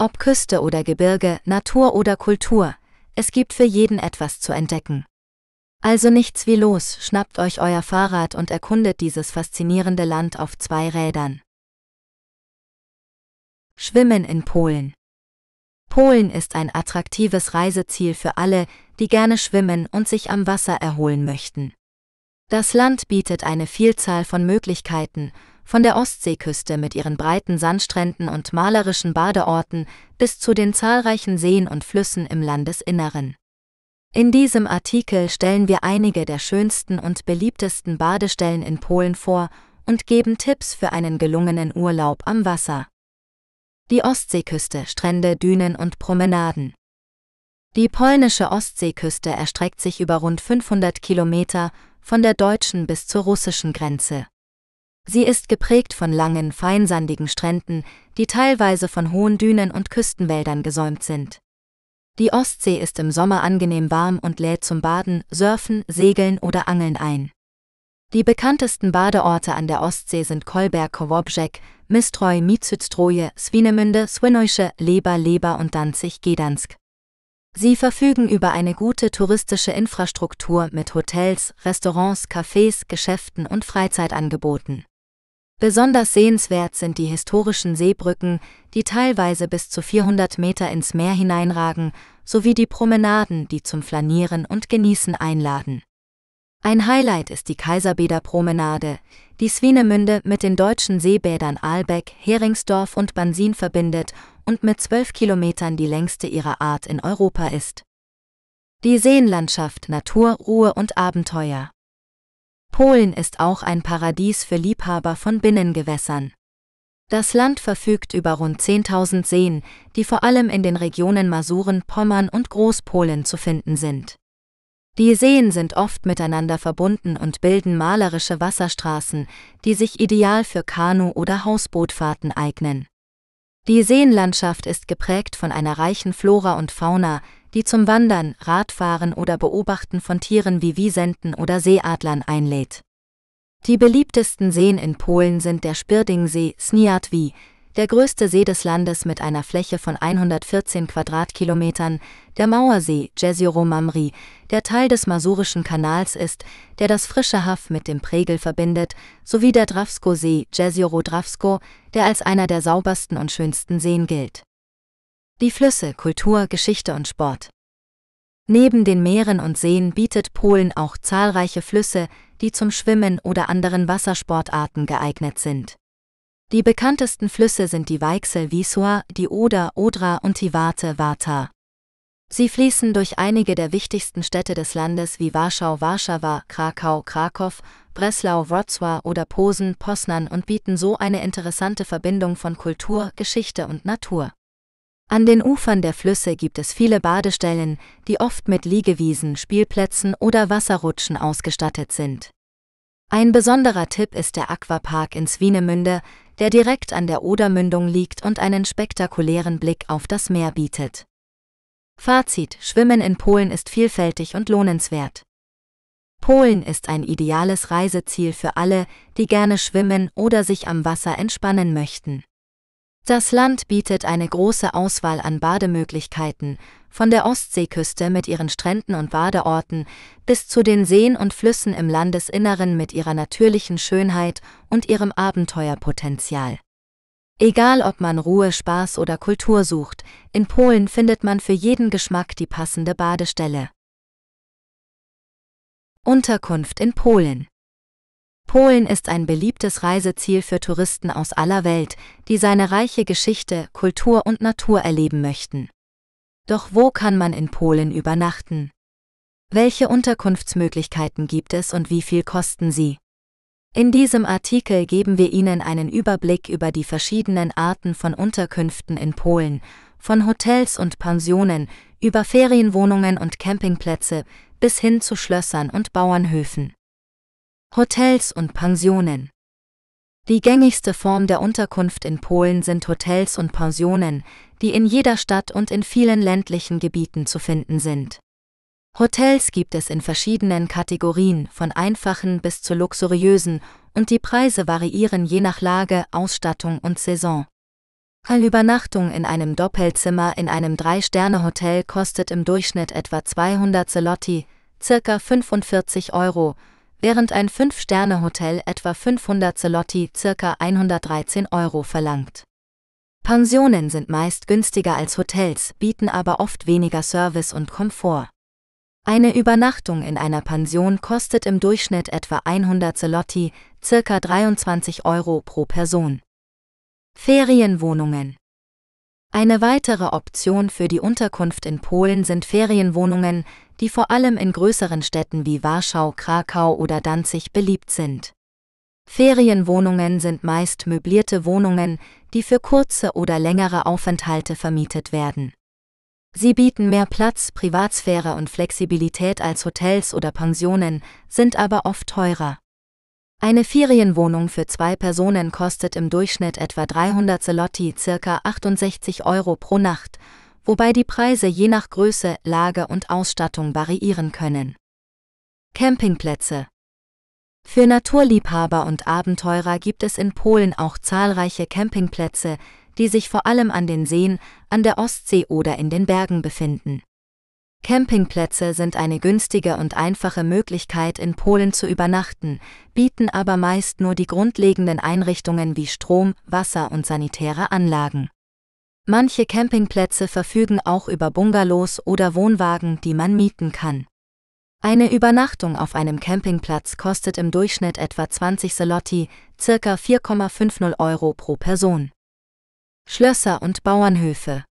Ob Küste oder Gebirge, Natur oder Kultur, es gibt für jeden etwas zu entdecken. Also nichts wie los, schnappt euch euer Fahrrad und erkundet dieses faszinierende Land auf zwei Rädern. Schwimmen in Polen. Polen ist ein attraktives Reiseziel für alle, die gerne schwimmen und sich am Wasser erholen möchten. Das Land bietet eine Vielzahl von Möglichkeiten, von der Ostseeküste mit ihren breiten Sandstränden und malerischen Badeorten bis zu den zahlreichen Seen und Flüssen im Landesinneren. In diesem Artikel stellen wir einige der schönsten und beliebtesten Badestellen in Polen vor und geben Tipps für einen gelungenen Urlaub am Wasser. Die Ostseeküste, Strände, Dünen und Promenaden. Die polnische Ostseeküste erstreckt sich über rund 500 Kilometer von der deutschen bis zur russischen Grenze. Sie ist geprägt von langen, feinsandigen Stränden, die teilweise von hohen Dünen und Küstenwäldern gesäumt sind. Die Ostsee ist im Sommer angenehm warm und lädt zum Baden, Surfen, Segeln oder Angeln ein. Die bekanntesten Badeorte an der Ostsee sind Kolberg, Kowobjek, Mistroj, Mitzütstroje, Swinemünde, Swinoysche, Leber, Leber und Danzig, Gedansk. Sie verfügen über eine gute touristische Infrastruktur mit Hotels, Restaurants, Cafés, Geschäften und Freizeitangeboten. Besonders sehenswert sind die historischen Seebrücken, die teilweise bis zu 400 Meter ins Meer hineinragen, sowie die Promenaden, die zum Flanieren und Genießen einladen. Ein Highlight ist die Kaiserbäder die Swinemünde mit den deutschen Seebädern Aalbeck, Heringsdorf und Bansin verbindet und mit zwölf Kilometern die längste ihrer Art in Europa ist. Die Seenlandschaft Natur, Ruhe und Abenteuer. Polen ist auch ein Paradies für Liebhaber von Binnengewässern. Das Land verfügt über rund 10.000 Seen, die vor allem in den Regionen Masuren, Pommern und Großpolen zu finden sind. Die Seen sind oft miteinander verbunden und bilden malerische Wasserstraßen, die sich ideal für Kanu- oder Hausbootfahrten eignen. Die Seenlandschaft ist geprägt von einer reichen Flora und Fauna, die zum Wandern, Radfahren oder Beobachten von Tieren wie Wisenten oder Seeadlern einlädt. Die beliebtesten Seen in Polen sind der Spirdingsee Sniadwi, der größte See des Landes mit einer Fläche von 114 Quadratkilometern, der Mauersee Jezioro Mamri, der Teil des Masurischen Kanals ist, der das frische Haff mit dem Pregel verbindet, sowie der Drawsko-See Jezioro Drawsko, der als einer der saubersten und schönsten Seen gilt die Flüsse, Kultur, Geschichte und Sport. Neben den Meeren und Seen bietet Polen auch zahlreiche Flüsse, die zum Schwimmen oder anderen Wassersportarten geeignet sind. Die bekanntesten Flüsse sind die Weichsel Wisła, die Oder Odra und die Warte Warta. Sie fließen durch einige der wichtigsten Städte des Landes wie Warschau, Warschau, Krakau, Krakow, Breslau, Wrocław oder Posen, Poznan und bieten so eine interessante Verbindung von Kultur, Geschichte und Natur. An den Ufern der Flüsse gibt es viele Badestellen, die oft mit Liegewiesen, Spielplätzen oder Wasserrutschen ausgestattet sind. Ein besonderer Tipp ist der Aquapark in Swinemünde, der direkt an der Odermündung liegt und einen spektakulären Blick auf das Meer bietet. Fazit: Schwimmen in Polen ist vielfältig und lohnenswert. Polen ist ein ideales Reiseziel für alle, die gerne schwimmen oder sich am Wasser entspannen möchten. Das Land bietet eine große Auswahl an Bademöglichkeiten, von der Ostseeküste mit ihren Stränden und Badeorten bis zu den Seen und Flüssen im Landesinneren mit ihrer natürlichen Schönheit und ihrem Abenteuerpotenzial. Egal ob man Ruhe, Spaß oder Kultur sucht, in Polen findet man für jeden Geschmack die passende Badestelle. Unterkunft in Polen Polen ist ein beliebtes Reiseziel für Touristen aus aller Welt, die seine reiche Geschichte, Kultur und Natur erleben möchten. Doch wo kann man in Polen übernachten? Welche Unterkunftsmöglichkeiten gibt es und wie viel kosten sie? In diesem Artikel geben wir Ihnen einen Überblick über die verschiedenen Arten von Unterkünften in Polen, von Hotels und Pensionen, über Ferienwohnungen und Campingplätze bis hin zu Schlössern und Bauernhöfen. Hotels und Pensionen. Die gängigste Form der Unterkunft in Polen sind Hotels und Pensionen, die in jeder Stadt und in vielen ländlichen Gebieten zu finden sind. Hotels gibt es in verschiedenen Kategorien, von einfachen bis zu luxuriösen, und die Preise variieren je nach Lage, Ausstattung und Saison. Eine Übernachtung in einem Doppelzimmer in einem Drei-Sterne-Hotel kostet im Durchschnitt etwa 200 Zloty, circa 45 Euro, während ein 5-Sterne-Hotel etwa 500 Zelotti circa 113 Euro verlangt. Pensionen sind meist günstiger als Hotels, bieten aber oft weniger Service und Komfort. Eine Übernachtung in einer Pension kostet im Durchschnitt etwa 100 Zelotti, circa 23 Euro pro Person. Ferienwohnungen eine weitere Option für die Unterkunft in Polen sind Ferienwohnungen, die vor allem in größeren Städten wie Warschau, Krakau oder Danzig beliebt sind. Ferienwohnungen sind meist möblierte Wohnungen, die für kurze oder längere Aufenthalte vermietet werden. Sie bieten mehr Platz, Privatsphäre und Flexibilität als Hotels oder Pensionen, sind aber oft teurer. Eine Ferienwohnung für zwei Personen kostet im Durchschnitt etwa 300 Zelotti, circa 68 Euro pro Nacht, wobei die Preise je nach Größe, Lage und Ausstattung variieren können. Campingplätze Für Naturliebhaber und Abenteurer gibt es in Polen auch zahlreiche Campingplätze, die sich vor allem an den Seen, an der Ostsee oder in den Bergen befinden Campingplätze sind eine günstige und einfache Möglichkeit in Polen zu übernachten, bieten aber meist nur die grundlegenden Einrichtungen wie Strom, Wasser und sanitäre Anlagen. Manche Campingplätze verfügen auch über Bungalows oder Wohnwagen, die man mieten kann. Eine Übernachtung auf einem Campingplatz kostet im Durchschnitt etwa 20 Selotti, circa 4,50 Euro pro Person. Schlösser und Bauernhöfe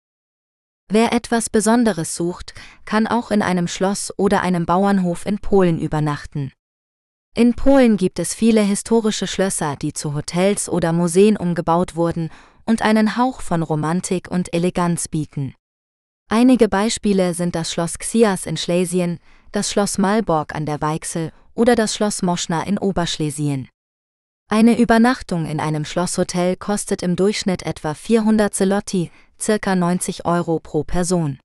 Wer etwas Besonderes sucht, kann auch in einem Schloss oder einem Bauernhof in Polen übernachten. In Polen gibt es viele historische Schlösser, die zu Hotels oder Museen umgebaut wurden und einen Hauch von Romantik und Eleganz bieten. Einige Beispiele sind das Schloss Xias in Schlesien, das Schloss Malborg an der Weichsel oder das Schloss Moschna in Oberschlesien. Eine Übernachtung in einem Schlosshotel kostet im Durchschnitt etwa 400 Zelotti, ca. 90 Euro pro Person.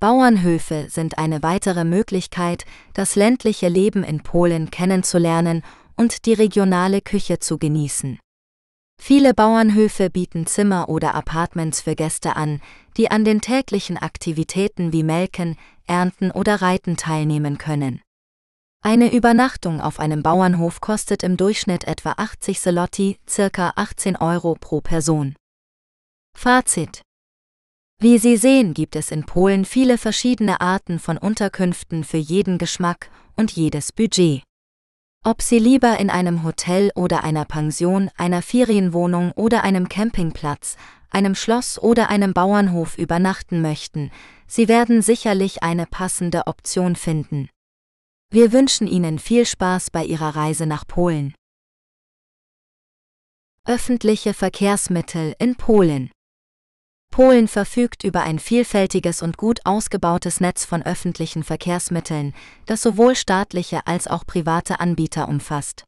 Bauernhöfe sind eine weitere Möglichkeit, das ländliche Leben in Polen kennenzulernen und die regionale Küche zu genießen. Viele Bauernhöfe bieten Zimmer oder Apartments für Gäste an, die an den täglichen Aktivitäten wie Melken, Ernten oder Reiten teilnehmen können. Eine Übernachtung auf einem Bauernhof kostet im Durchschnitt etwa 80 Selotti, circa 18 Euro pro Person. Fazit wie Sie sehen, gibt es in Polen viele verschiedene Arten von Unterkünften für jeden Geschmack und jedes Budget. Ob Sie lieber in einem Hotel oder einer Pension, einer Ferienwohnung oder einem Campingplatz, einem Schloss oder einem Bauernhof übernachten möchten, Sie werden sicherlich eine passende Option finden. Wir wünschen Ihnen viel Spaß bei Ihrer Reise nach Polen. Öffentliche Verkehrsmittel in Polen Polen verfügt über ein vielfältiges und gut ausgebautes Netz von öffentlichen Verkehrsmitteln, das sowohl staatliche als auch private Anbieter umfasst.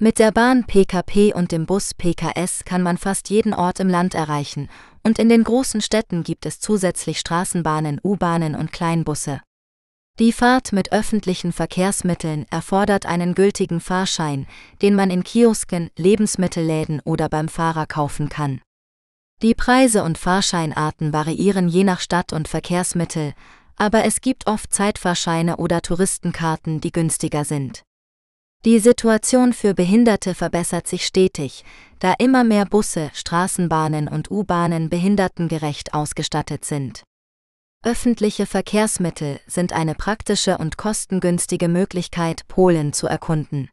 Mit der Bahn PKP und dem Bus PKS kann man fast jeden Ort im Land erreichen, und in den großen Städten gibt es zusätzlich Straßenbahnen, U-Bahnen und Kleinbusse. Die Fahrt mit öffentlichen Verkehrsmitteln erfordert einen gültigen Fahrschein, den man in Kiosken, Lebensmittelläden oder beim Fahrer kaufen kann. Die Preise und Fahrscheinarten variieren je nach Stadt und Verkehrsmittel, aber es gibt oft Zeitfahrscheine oder Touristenkarten, die günstiger sind. Die Situation für Behinderte verbessert sich stetig, da immer mehr Busse, Straßenbahnen und U-Bahnen behindertengerecht ausgestattet sind. Öffentliche Verkehrsmittel sind eine praktische und kostengünstige Möglichkeit, Polen zu erkunden.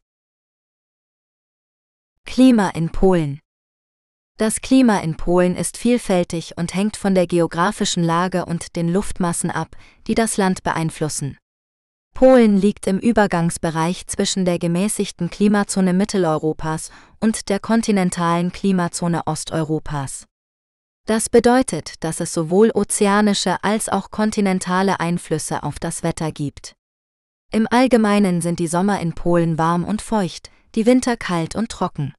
Klima in Polen das Klima in Polen ist vielfältig und hängt von der geografischen Lage und den Luftmassen ab, die das Land beeinflussen. Polen liegt im Übergangsbereich zwischen der gemäßigten Klimazone Mitteleuropas und der kontinentalen Klimazone Osteuropas. Das bedeutet, dass es sowohl ozeanische als auch kontinentale Einflüsse auf das Wetter gibt. Im Allgemeinen sind die Sommer in Polen warm und feucht, die Winter kalt und trocken.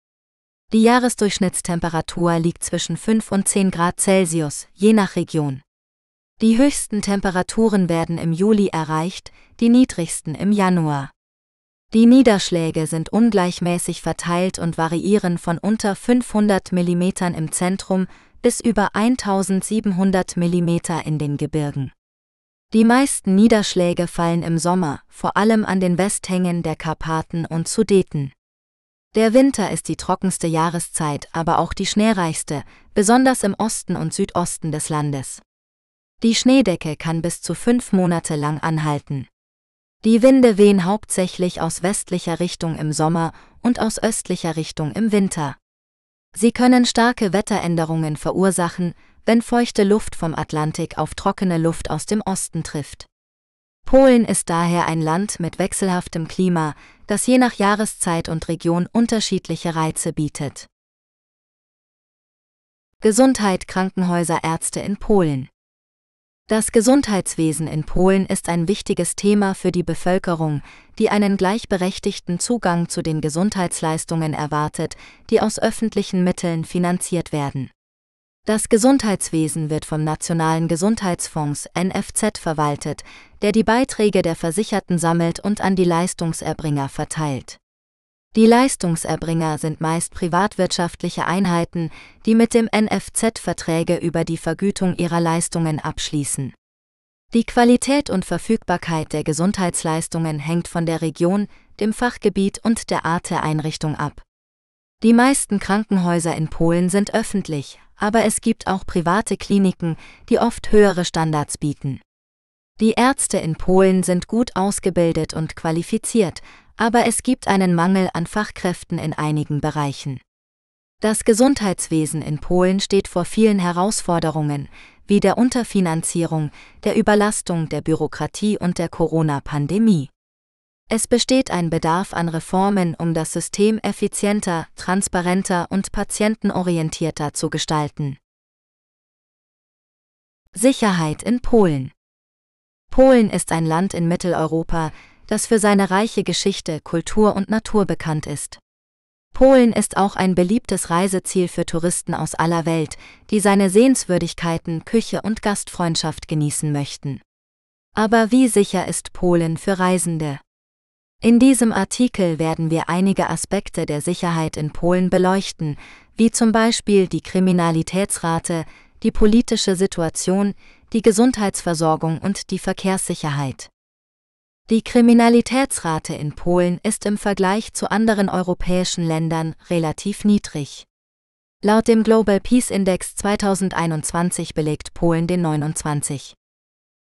Die Jahresdurchschnittstemperatur liegt zwischen 5 und 10 Grad Celsius, je nach Region. Die höchsten Temperaturen werden im Juli erreicht, die niedrigsten im Januar. Die Niederschläge sind ungleichmäßig verteilt und variieren von unter 500 mm im Zentrum bis über 1700 mm in den Gebirgen. Die meisten Niederschläge fallen im Sommer, vor allem an den Westhängen der Karpaten und Sudeten. Der Winter ist die trockenste Jahreszeit, aber auch die schneereichste, besonders im Osten und Südosten des Landes. Die Schneedecke kann bis zu fünf Monate lang anhalten. Die Winde wehen hauptsächlich aus westlicher Richtung im Sommer und aus östlicher Richtung im Winter. Sie können starke Wetteränderungen verursachen, wenn feuchte Luft vom Atlantik auf trockene Luft aus dem Osten trifft. Polen ist daher ein Land mit wechselhaftem Klima, das je nach Jahreszeit und Region unterschiedliche Reize bietet. Gesundheit Krankenhäuser Ärzte in Polen Das Gesundheitswesen in Polen ist ein wichtiges Thema für die Bevölkerung, die einen gleichberechtigten Zugang zu den Gesundheitsleistungen erwartet, die aus öffentlichen Mitteln finanziert werden. Das Gesundheitswesen wird vom Nationalen Gesundheitsfonds NFZ verwaltet, der die Beiträge der Versicherten sammelt und an die Leistungserbringer verteilt. Die Leistungserbringer sind meist privatwirtschaftliche Einheiten, die mit dem NFZ Verträge über die Vergütung ihrer Leistungen abschließen. Die Qualität und Verfügbarkeit der Gesundheitsleistungen hängt von der Region, dem Fachgebiet und der Art der Einrichtung ab. Die meisten Krankenhäuser in Polen sind öffentlich, aber es gibt auch private Kliniken, die oft höhere Standards bieten. Die Ärzte in Polen sind gut ausgebildet und qualifiziert, aber es gibt einen Mangel an Fachkräften in einigen Bereichen. Das Gesundheitswesen in Polen steht vor vielen Herausforderungen, wie der Unterfinanzierung, der Überlastung der Bürokratie und der Corona-Pandemie. Es besteht ein Bedarf an Reformen, um das System effizienter, transparenter und patientenorientierter zu gestalten. Sicherheit in Polen Polen ist ein Land in Mitteleuropa, das für seine reiche Geschichte, Kultur und Natur bekannt ist. Polen ist auch ein beliebtes Reiseziel für Touristen aus aller Welt, die seine Sehenswürdigkeiten, Küche und Gastfreundschaft genießen möchten. Aber wie sicher ist Polen für Reisende? In diesem Artikel werden wir einige Aspekte der Sicherheit in Polen beleuchten, wie zum Beispiel die Kriminalitätsrate, die politische Situation, die Gesundheitsversorgung und die Verkehrssicherheit. Die Kriminalitätsrate in Polen ist im Vergleich zu anderen europäischen Ländern relativ niedrig. Laut dem Global Peace Index 2021 belegt Polen den 29.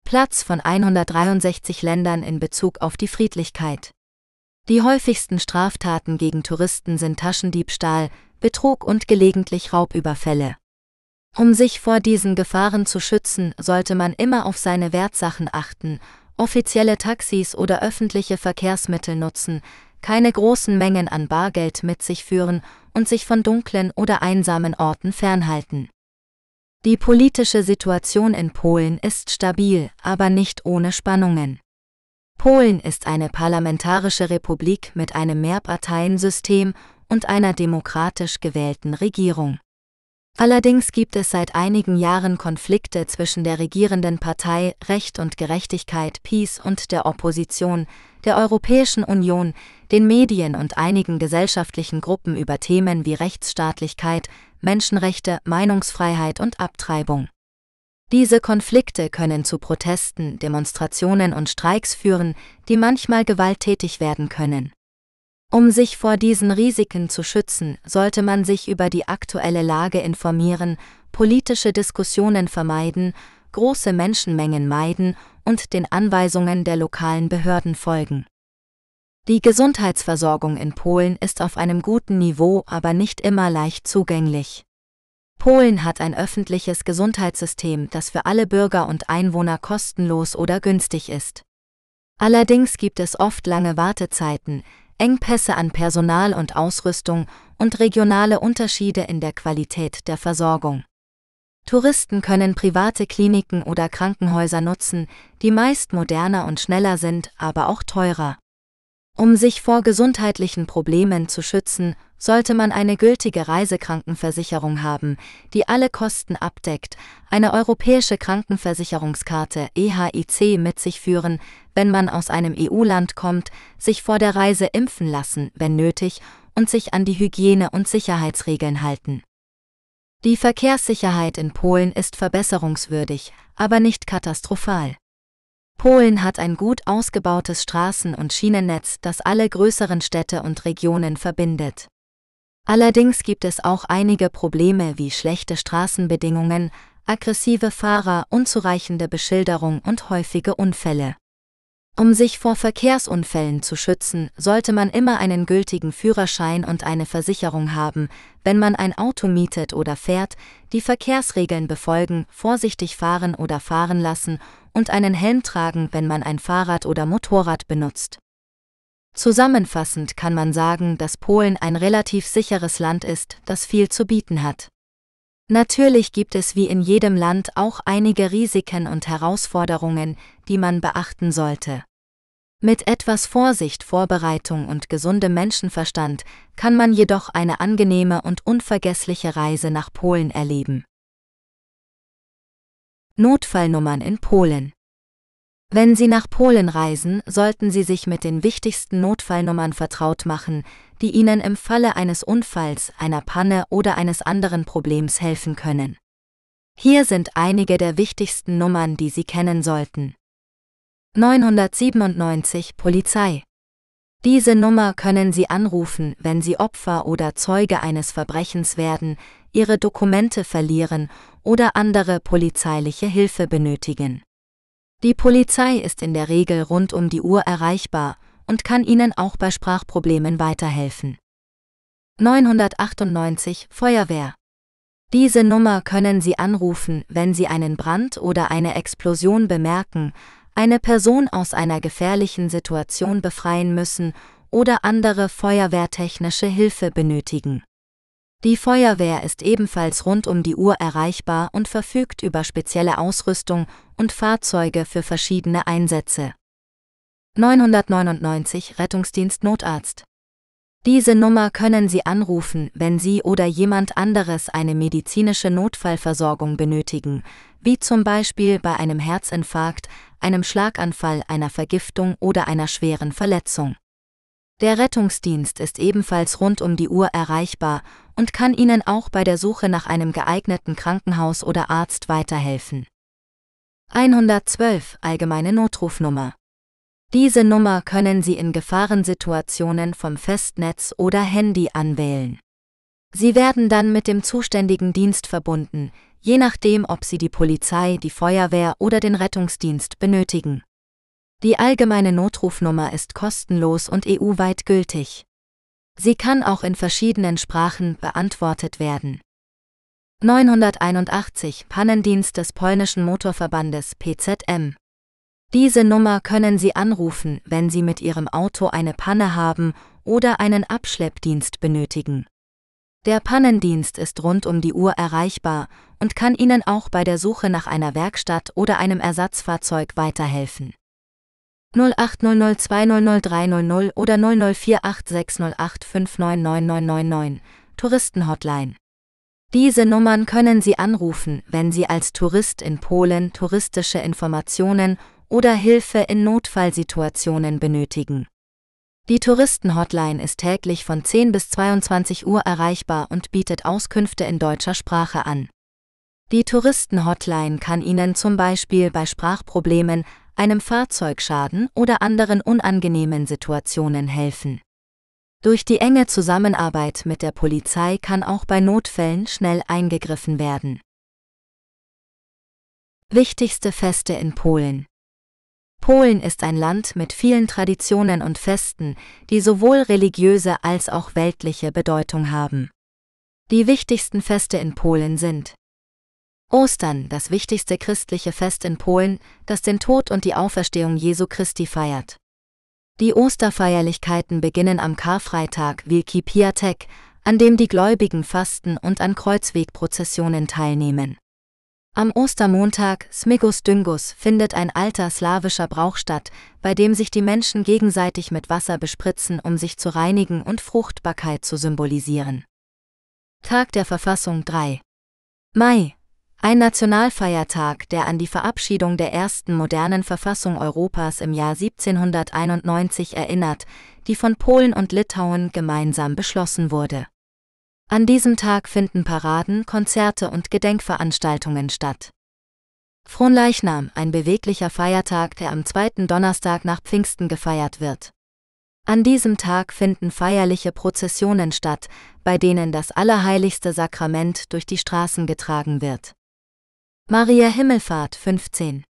Platz von 163 Ländern in Bezug auf die Friedlichkeit. Die häufigsten Straftaten gegen Touristen sind Taschendiebstahl, Betrug und gelegentlich Raubüberfälle. Um sich vor diesen Gefahren zu schützen, sollte man immer auf seine Wertsachen achten, offizielle Taxis oder öffentliche Verkehrsmittel nutzen, keine großen Mengen an Bargeld mit sich führen und sich von dunklen oder einsamen Orten fernhalten. Die politische Situation in Polen ist stabil, aber nicht ohne Spannungen. Polen ist eine parlamentarische Republik mit einem Mehrparteiensystem und einer demokratisch gewählten Regierung. Allerdings gibt es seit einigen Jahren Konflikte zwischen der regierenden Partei Recht und Gerechtigkeit Peace und der Opposition, der Europäischen Union, den Medien und einigen gesellschaftlichen Gruppen über Themen wie Rechtsstaatlichkeit, Menschenrechte, Meinungsfreiheit und Abtreibung. Diese Konflikte können zu Protesten, Demonstrationen und Streiks führen, die manchmal gewalttätig werden können. Um sich vor diesen Risiken zu schützen, sollte man sich über die aktuelle Lage informieren, politische Diskussionen vermeiden, große Menschenmengen meiden und den Anweisungen der lokalen Behörden folgen. Die Gesundheitsversorgung in Polen ist auf einem guten Niveau, aber nicht immer leicht zugänglich. Polen hat ein öffentliches Gesundheitssystem, das für alle Bürger und Einwohner kostenlos oder günstig ist. Allerdings gibt es oft lange Wartezeiten, Engpässe an Personal und Ausrüstung und regionale Unterschiede in der Qualität der Versorgung. Touristen können private Kliniken oder Krankenhäuser nutzen, die meist moderner und schneller sind, aber auch teurer. Um sich vor gesundheitlichen Problemen zu schützen, sollte man eine gültige Reisekrankenversicherung haben, die alle Kosten abdeckt, eine europäische Krankenversicherungskarte EHIC mit sich führen, wenn man aus einem EU-Land kommt, sich vor der Reise impfen lassen, wenn nötig, und sich an die Hygiene- und Sicherheitsregeln halten. Die Verkehrssicherheit in Polen ist verbesserungswürdig, aber nicht katastrophal. Polen hat ein gut ausgebautes Straßen- und Schienennetz, das alle größeren Städte und Regionen verbindet. Allerdings gibt es auch einige Probleme wie schlechte Straßenbedingungen, aggressive Fahrer, unzureichende Beschilderung und häufige Unfälle. Um sich vor Verkehrsunfällen zu schützen, sollte man immer einen gültigen Führerschein und eine Versicherung haben, wenn man ein Auto mietet oder fährt, die Verkehrsregeln befolgen, vorsichtig fahren oder fahren lassen und einen Helm tragen, wenn man ein Fahrrad oder Motorrad benutzt. Zusammenfassend kann man sagen, dass Polen ein relativ sicheres Land ist, das viel zu bieten hat. Natürlich gibt es wie in jedem Land auch einige Risiken und Herausforderungen, die man beachten sollte. Mit etwas Vorsicht, Vorbereitung und gesundem Menschenverstand kann man jedoch eine angenehme und unvergessliche Reise nach Polen erleben. Notfallnummern in Polen. Wenn Sie nach Polen reisen, sollten Sie sich mit den wichtigsten Notfallnummern vertraut machen, die Ihnen im Falle eines Unfalls, einer Panne oder eines anderen Problems helfen können. Hier sind einige der wichtigsten Nummern, die Sie kennen sollten. 997 Polizei. Diese Nummer können Sie anrufen, wenn Sie Opfer oder Zeuge eines Verbrechens werden, Ihre Dokumente verlieren oder andere polizeiliche Hilfe benötigen. Die Polizei ist in der Regel rund um die Uhr erreichbar und kann Ihnen auch bei Sprachproblemen weiterhelfen. 998 Feuerwehr. Diese Nummer können Sie anrufen, wenn Sie einen Brand oder eine Explosion bemerken, eine Person aus einer gefährlichen Situation befreien müssen oder andere feuerwehrtechnische Hilfe benötigen. Die Feuerwehr ist ebenfalls rund um die Uhr erreichbar und verfügt über spezielle Ausrüstung und Fahrzeuge für verschiedene Einsätze. 999 Rettungsdienst Notarzt. Diese Nummer können Sie anrufen, wenn Sie oder jemand anderes eine medizinische Notfallversorgung benötigen, wie zum Beispiel bei einem Herzinfarkt, einem Schlaganfall, einer Vergiftung oder einer schweren Verletzung. Der Rettungsdienst ist ebenfalls rund um die Uhr erreichbar und kann Ihnen auch bei der Suche nach einem geeigneten Krankenhaus oder Arzt weiterhelfen. 112 Allgemeine Notrufnummer. Diese Nummer können Sie in Gefahrensituationen vom Festnetz oder Handy anwählen. Sie werden dann mit dem zuständigen Dienst verbunden, je nachdem, ob Sie die Polizei, die Feuerwehr oder den Rettungsdienst benötigen. Die allgemeine Notrufnummer ist kostenlos und EU-weit gültig. Sie kann auch in verschiedenen Sprachen beantwortet werden. 981 Pannendienst des polnischen Motorverbandes PZM. Diese Nummer können Sie anrufen, wenn Sie mit Ihrem Auto eine Panne haben oder einen Abschleppdienst benötigen. Der Pannendienst ist rund um die Uhr erreichbar und kann Ihnen auch bei der Suche nach einer Werkstatt oder einem Ersatzfahrzeug weiterhelfen. 0800290390 oder 00486085999999 Touristenhotline. Diese Nummern können Sie anrufen, wenn Sie als Tourist in Polen touristische Informationen oder Hilfe in Notfallsituationen benötigen. Die Touristenhotline ist täglich von 10 bis 22 Uhr erreichbar und bietet Auskünfte in deutscher Sprache an. Die Touristenhotline kann Ihnen zum Beispiel bei Sprachproblemen, einem Fahrzeugschaden oder anderen unangenehmen Situationen helfen. Durch die enge Zusammenarbeit mit der Polizei kann auch bei Notfällen schnell eingegriffen werden. Wichtigste Feste in Polen Polen ist ein Land mit vielen Traditionen und Festen, die sowohl religiöse als auch weltliche Bedeutung haben. Die wichtigsten Feste in Polen sind Ostern, das wichtigste christliche Fest in Polen, das den Tod und die Auferstehung Jesu Christi feiert. Die Osterfeierlichkeiten beginnen am Karfreitag Wilki Piatek, an dem die Gläubigen fasten und an Kreuzwegprozessionen teilnehmen. Am Ostermontag, Smigus Düngus, findet ein alter slawischer Brauch statt, bei dem sich die Menschen gegenseitig mit Wasser bespritzen, um sich zu reinigen und Fruchtbarkeit zu symbolisieren. Tag der Verfassung 3 Mai ein Nationalfeiertag, der an die Verabschiedung der ersten modernen Verfassung Europas im Jahr 1791 erinnert, die von Polen und Litauen gemeinsam beschlossen wurde. An diesem Tag finden Paraden, Konzerte und Gedenkveranstaltungen statt. Fronleichnam, ein beweglicher Feiertag, der am zweiten Donnerstag nach Pfingsten gefeiert wird. An diesem Tag finden feierliche Prozessionen statt, bei denen das allerheiligste Sakrament durch die Straßen getragen wird. Maria Himmelfahrt 15.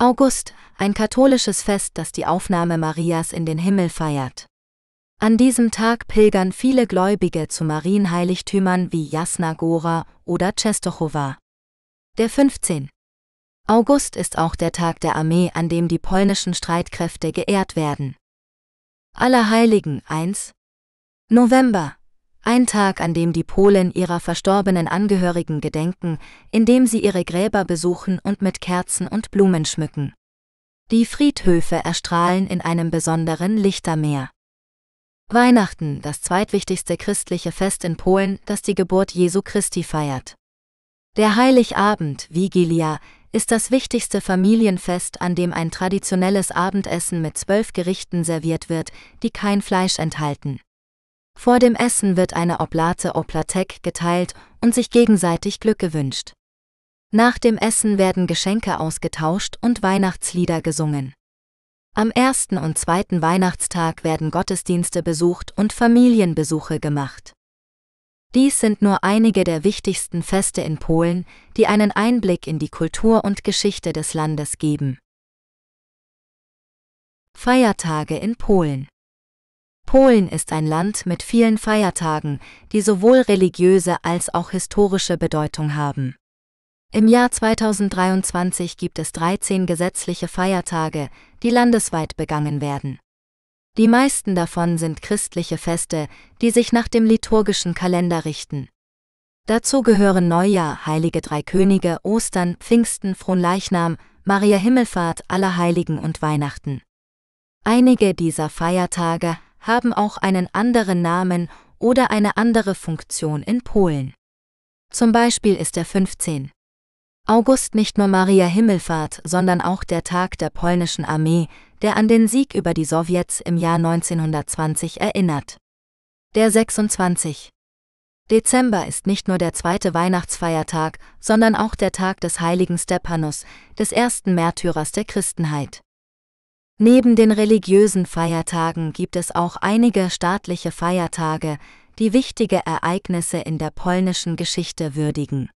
August, ein katholisches Fest, das die Aufnahme Marias in den Himmel feiert. An diesem Tag pilgern viele Gläubige zu Marienheiligtümern wie Jasna Gora oder Czestochowa. Der 15. August ist auch der Tag der Armee, an dem die polnischen Streitkräfte geehrt werden. Allerheiligen 1. November ein Tag, an dem die Polen ihrer verstorbenen Angehörigen gedenken, indem sie ihre Gräber besuchen und mit Kerzen und Blumen schmücken. Die Friedhöfe erstrahlen in einem besonderen Lichtermeer. Weihnachten, das zweitwichtigste christliche Fest in Polen, das die Geburt Jesu Christi feiert. Der Heiligabend, Vigilia, ist das wichtigste Familienfest, an dem ein traditionelles Abendessen mit zwölf Gerichten serviert wird, die kein Fleisch enthalten. Vor dem Essen wird eine Oblate Oplatek geteilt und sich gegenseitig Glück gewünscht. Nach dem Essen werden Geschenke ausgetauscht und Weihnachtslieder gesungen. Am ersten und zweiten Weihnachtstag werden Gottesdienste besucht und Familienbesuche gemacht. Dies sind nur einige der wichtigsten Feste in Polen, die einen Einblick in die Kultur und Geschichte des Landes geben. Feiertage in Polen Polen ist ein Land mit vielen Feiertagen, die sowohl religiöse als auch historische Bedeutung haben. Im Jahr 2023 gibt es 13 gesetzliche Feiertage, die landesweit begangen werden. Die meisten davon sind christliche Feste, die sich nach dem liturgischen Kalender richten. Dazu gehören Neujahr, Heilige Drei Könige, Ostern, Pfingsten, Fronleichnam, Maria Himmelfahrt, Allerheiligen und Weihnachten. Einige dieser Feiertage haben auch einen anderen Namen oder eine andere Funktion in Polen. Zum Beispiel ist der 15. August nicht nur Maria Himmelfahrt, sondern auch der Tag der polnischen Armee, der an den Sieg über die Sowjets im Jahr 1920 erinnert. Der 26. Dezember ist nicht nur der zweite Weihnachtsfeiertag, sondern auch der Tag des heiligen Stepanus, des ersten Märtyrers der Christenheit. Neben den religiösen Feiertagen gibt es auch einige staatliche Feiertage, die wichtige Ereignisse in der polnischen Geschichte würdigen.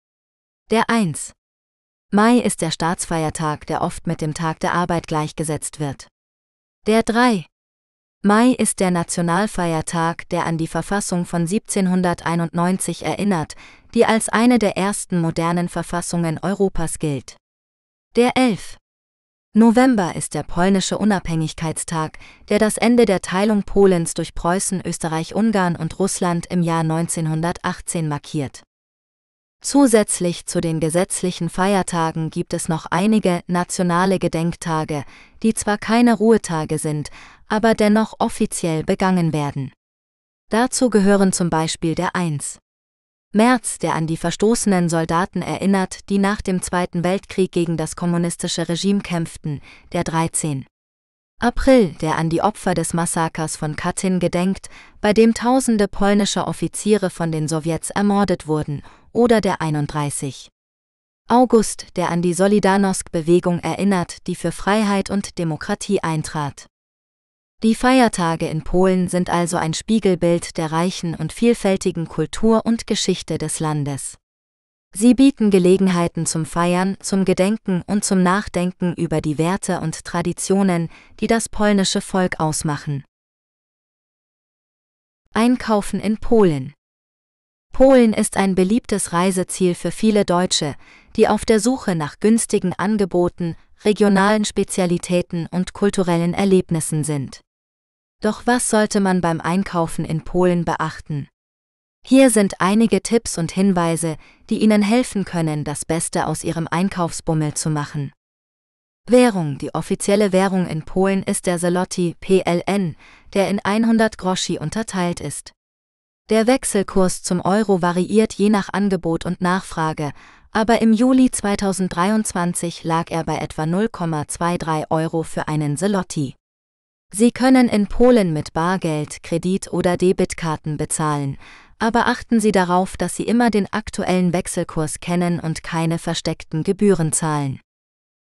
Der 1. Mai ist der Staatsfeiertag, der oft mit dem Tag der Arbeit gleichgesetzt wird. Der 3. Mai ist der Nationalfeiertag, der an die Verfassung von 1791 erinnert, die als eine der ersten modernen Verfassungen Europas gilt. Der 11. November ist der polnische Unabhängigkeitstag, der das Ende der Teilung Polens durch Preußen, Österreich, Ungarn und Russland im Jahr 1918 markiert. Zusätzlich zu den gesetzlichen Feiertagen gibt es noch einige nationale Gedenktage, die zwar keine Ruhetage sind, aber dennoch offiziell begangen werden. Dazu gehören zum Beispiel der 1. Merz, der an die verstoßenen Soldaten erinnert, die nach dem Zweiten Weltkrieg gegen das kommunistische Regime kämpften, der 13. April, der an die Opfer des Massakers von Katyn gedenkt, bei dem tausende polnischer Offiziere von den Sowjets ermordet wurden, oder der 31. August, der an die solidarnosc bewegung erinnert, die für Freiheit und Demokratie eintrat. Die Feiertage in Polen sind also ein Spiegelbild der reichen und vielfältigen Kultur und Geschichte des Landes. Sie bieten Gelegenheiten zum Feiern, zum Gedenken und zum Nachdenken über die Werte und Traditionen, die das polnische Volk ausmachen. Einkaufen in Polen Polen ist ein beliebtes Reiseziel für viele Deutsche, die auf der Suche nach günstigen Angeboten regionalen Spezialitäten und kulturellen Erlebnissen sind. Doch was sollte man beim Einkaufen in Polen beachten? Hier sind einige Tipps und Hinweise, die Ihnen helfen können, das Beste aus Ihrem Einkaufsbummel zu machen. Währung Die offizielle Währung in Polen ist der Zloty PLN, der in 100 Groschi unterteilt ist. Der Wechselkurs zum Euro variiert je nach Angebot und Nachfrage, aber im Juli 2023 lag er bei etwa 0,23 Euro für einen Selotti. Sie können in Polen mit Bargeld, Kredit oder Debitkarten bezahlen, aber achten Sie darauf, dass Sie immer den aktuellen Wechselkurs kennen und keine versteckten Gebühren zahlen.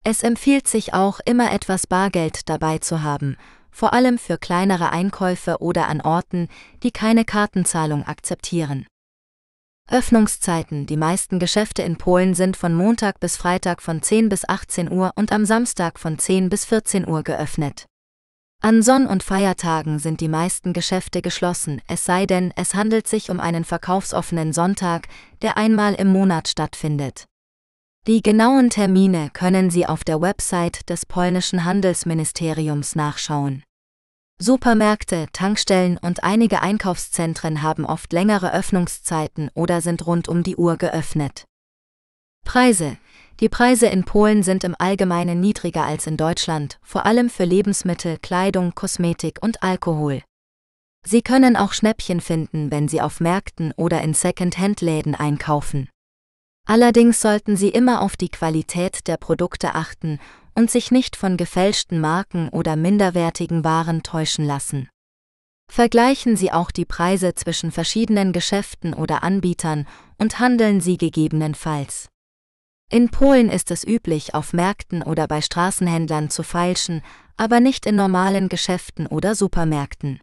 Es empfiehlt sich auch immer etwas Bargeld dabei zu haben, vor allem für kleinere Einkäufe oder an Orten, die keine Kartenzahlung akzeptieren. Öffnungszeiten Die meisten Geschäfte in Polen sind von Montag bis Freitag von 10 bis 18 Uhr und am Samstag von 10 bis 14 Uhr geöffnet. An Sonn- und Feiertagen sind die meisten Geschäfte geschlossen, es sei denn, es handelt sich um einen verkaufsoffenen Sonntag, der einmal im Monat stattfindet. Die genauen Termine können Sie auf der Website des polnischen Handelsministeriums nachschauen. Supermärkte, Tankstellen und einige Einkaufszentren haben oft längere Öffnungszeiten oder sind rund um die Uhr geöffnet. Preise. Die Preise in Polen sind im Allgemeinen niedriger als in Deutschland, vor allem für Lebensmittel, Kleidung, Kosmetik und Alkohol. Sie können auch Schnäppchen finden, wenn Sie auf Märkten oder in Second-Hand-Läden einkaufen. Allerdings sollten Sie immer auf die Qualität der Produkte achten und sich nicht von gefälschten Marken oder minderwertigen Waren täuschen lassen. Vergleichen Sie auch die Preise zwischen verschiedenen Geschäften oder Anbietern und handeln Sie gegebenenfalls. In Polen ist es üblich, auf Märkten oder bei Straßenhändlern zu feilschen, aber nicht in normalen Geschäften oder Supermärkten.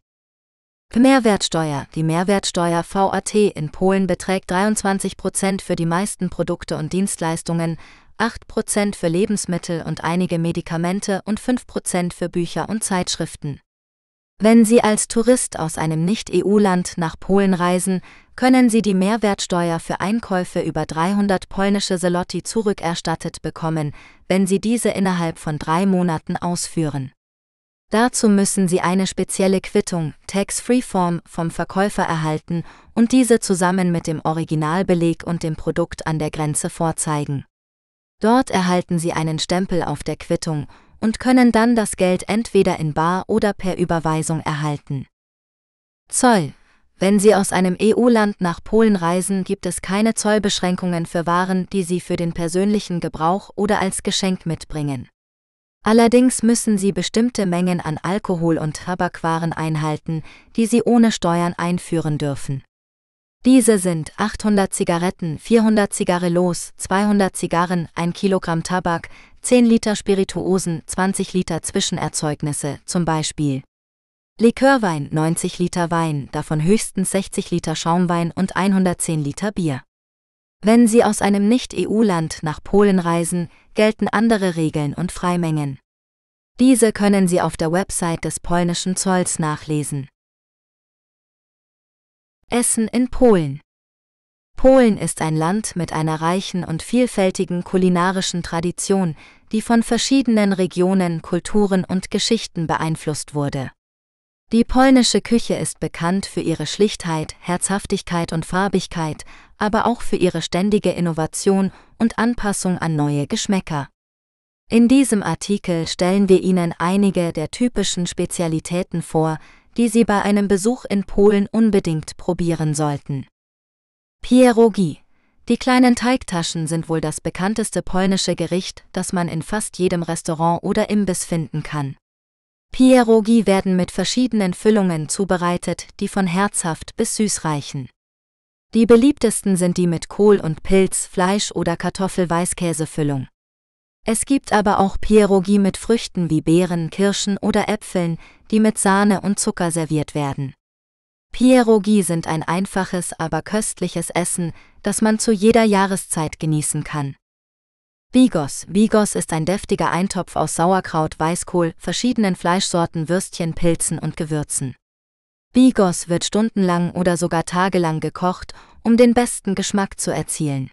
Mehrwertsteuer. Die Mehrwertsteuer VAT in Polen beträgt 23 Prozent für die meisten Produkte und Dienstleistungen, 8 Prozent für Lebensmittel und einige Medikamente und 5 Prozent für Bücher und Zeitschriften. Wenn Sie als Tourist aus einem Nicht-EU-Land nach Polen reisen, können Sie die Mehrwertsteuer für Einkäufe über 300 polnische Zloty zurückerstattet bekommen, wenn Sie diese innerhalb von drei Monaten ausführen. Dazu müssen Sie eine spezielle Quittung, Tax-Free-Form, vom Verkäufer erhalten und diese zusammen mit dem Originalbeleg und dem Produkt an der Grenze vorzeigen. Dort erhalten Sie einen Stempel auf der Quittung und können dann das Geld entweder in Bar oder per Überweisung erhalten. Zoll. Wenn Sie aus einem EU-Land nach Polen reisen, gibt es keine Zollbeschränkungen für Waren, die Sie für den persönlichen Gebrauch oder als Geschenk mitbringen. Allerdings müssen sie bestimmte Mengen an Alkohol und Tabakwaren einhalten, die sie ohne Steuern einführen dürfen. Diese sind 800 Zigaretten, 400 Zigarre los, 200 Zigarren, 1 Kilogramm Tabak, 10 Liter Spirituosen, 20 Liter Zwischenerzeugnisse, zum Beispiel Likörwein, 90 Liter Wein, davon höchstens 60 Liter Schaumwein und 110 Liter Bier. Wenn Sie aus einem Nicht-EU-Land nach Polen reisen, gelten andere Regeln und Freimengen. Diese können Sie auf der Website des polnischen Zolls nachlesen. Essen in Polen Polen ist ein Land mit einer reichen und vielfältigen kulinarischen Tradition, die von verschiedenen Regionen, Kulturen und Geschichten beeinflusst wurde. Die polnische Küche ist bekannt für ihre Schlichtheit, Herzhaftigkeit und Farbigkeit, aber auch für ihre ständige Innovation und Anpassung an neue Geschmäcker. In diesem Artikel stellen wir Ihnen einige der typischen Spezialitäten vor, die Sie bei einem Besuch in Polen unbedingt probieren sollten. Pierogi. Die kleinen Teigtaschen sind wohl das bekannteste polnische Gericht, das man in fast jedem Restaurant oder Imbiss finden kann. Pierogi werden mit verschiedenen Füllungen zubereitet, die von herzhaft bis süß reichen. Die beliebtesten sind die mit Kohl und Pilz, Fleisch oder Kartoffel-Weißkäsefüllung. Es gibt aber auch Pierogi mit Früchten wie Beeren, Kirschen oder Äpfeln, die mit Sahne und Zucker serviert werden. Pierogi sind ein einfaches, aber köstliches Essen, das man zu jeder Jahreszeit genießen kann. Vigos. Vigos ist ein deftiger Eintopf aus Sauerkraut, Weißkohl, verschiedenen Fleischsorten, Würstchen, Pilzen und Gewürzen. Bigos wird stundenlang oder sogar tagelang gekocht, um den besten Geschmack zu erzielen.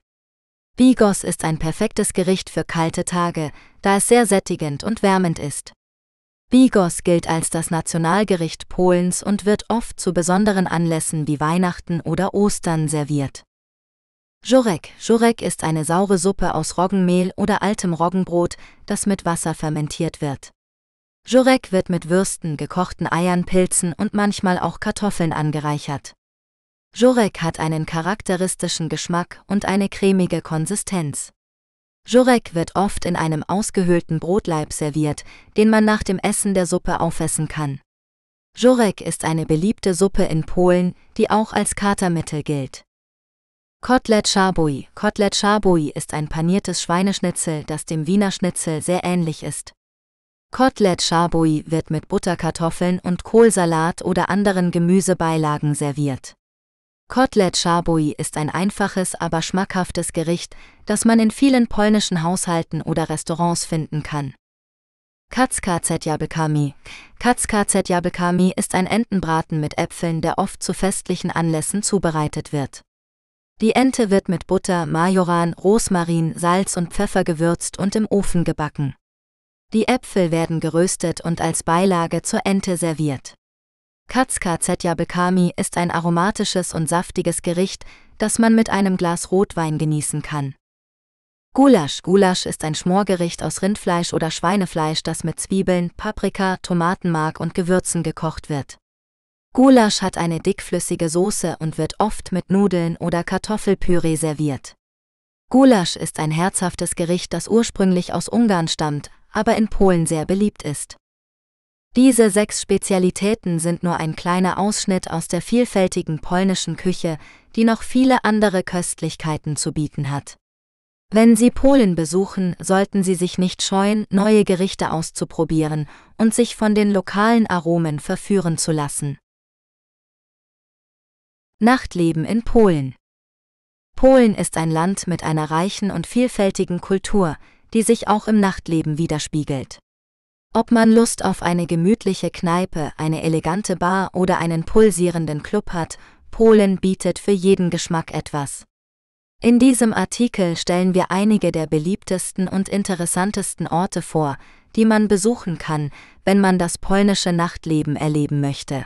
Bigos ist ein perfektes Gericht für kalte Tage, da es sehr sättigend und wärmend ist. Bigos gilt als das Nationalgericht Polens und wird oft zu besonderen Anlässen wie Weihnachten oder Ostern serviert. Jurek. Jurek ist eine saure Suppe aus Roggenmehl oder altem Roggenbrot, das mit Wasser fermentiert wird. Jurek wird mit Würsten, gekochten Eiern, Pilzen und manchmal auch Kartoffeln angereichert. Jurek hat einen charakteristischen Geschmack und eine cremige Konsistenz. Jurek wird oft in einem ausgehöhlten Brotleib serviert, den man nach dem Essen der Suppe aufessen kann. Jurek ist eine beliebte Suppe in Polen, die auch als Katermittel gilt. Kotelett Schabui Kotelett Schabui ist ein paniertes Schweineschnitzel, das dem Wiener Schnitzel sehr ähnlich ist. Kotelett Schabui wird mit Butterkartoffeln und Kohlsalat oder anderen Gemüsebeilagen serviert. Kotelett Schabui ist ein einfaches, aber schmackhaftes Gericht, das man in vielen polnischen Haushalten oder Restaurants finden kann. Katzka Zetjabelkami. Katzka Zetjabelkami ist ein Entenbraten mit Äpfeln, der oft zu festlichen Anlässen zubereitet wird. Die Ente wird mit Butter, Majoran, Rosmarin, Salz und Pfeffer gewürzt und im Ofen gebacken. Die Äpfel werden geröstet und als Beilage zur Ente serviert. Katzka Zetja Bekami ist ein aromatisches und saftiges Gericht, das man mit einem Glas Rotwein genießen kann. Gulasch Gulasch ist ein Schmorgericht aus Rindfleisch oder Schweinefleisch, das mit Zwiebeln, Paprika, Tomatenmark und Gewürzen gekocht wird. Gulasch hat eine dickflüssige Soße und wird oft mit Nudeln oder Kartoffelpüree serviert. Gulasch ist ein herzhaftes Gericht, das ursprünglich aus Ungarn stammt, aber in Polen sehr beliebt ist. Diese sechs Spezialitäten sind nur ein kleiner Ausschnitt aus der vielfältigen polnischen Küche, die noch viele andere Köstlichkeiten zu bieten hat. Wenn Sie Polen besuchen, sollten Sie sich nicht scheuen, neue Gerichte auszuprobieren und sich von den lokalen Aromen verführen zu lassen. Nachtleben in Polen Polen ist ein Land mit einer reichen und vielfältigen Kultur, die sich auch im Nachtleben widerspiegelt. Ob man Lust auf eine gemütliche Kneipe, eine elegante Bar oder einen pulsierenden Club hat, Polen bietet für jeden Geschmack etwas. In diesem Artikel stellen wir einige der beliebtesten und interessantesten Orte vor, die man besuchen kann, wenn man das polnische Nachtleben erleben möchte.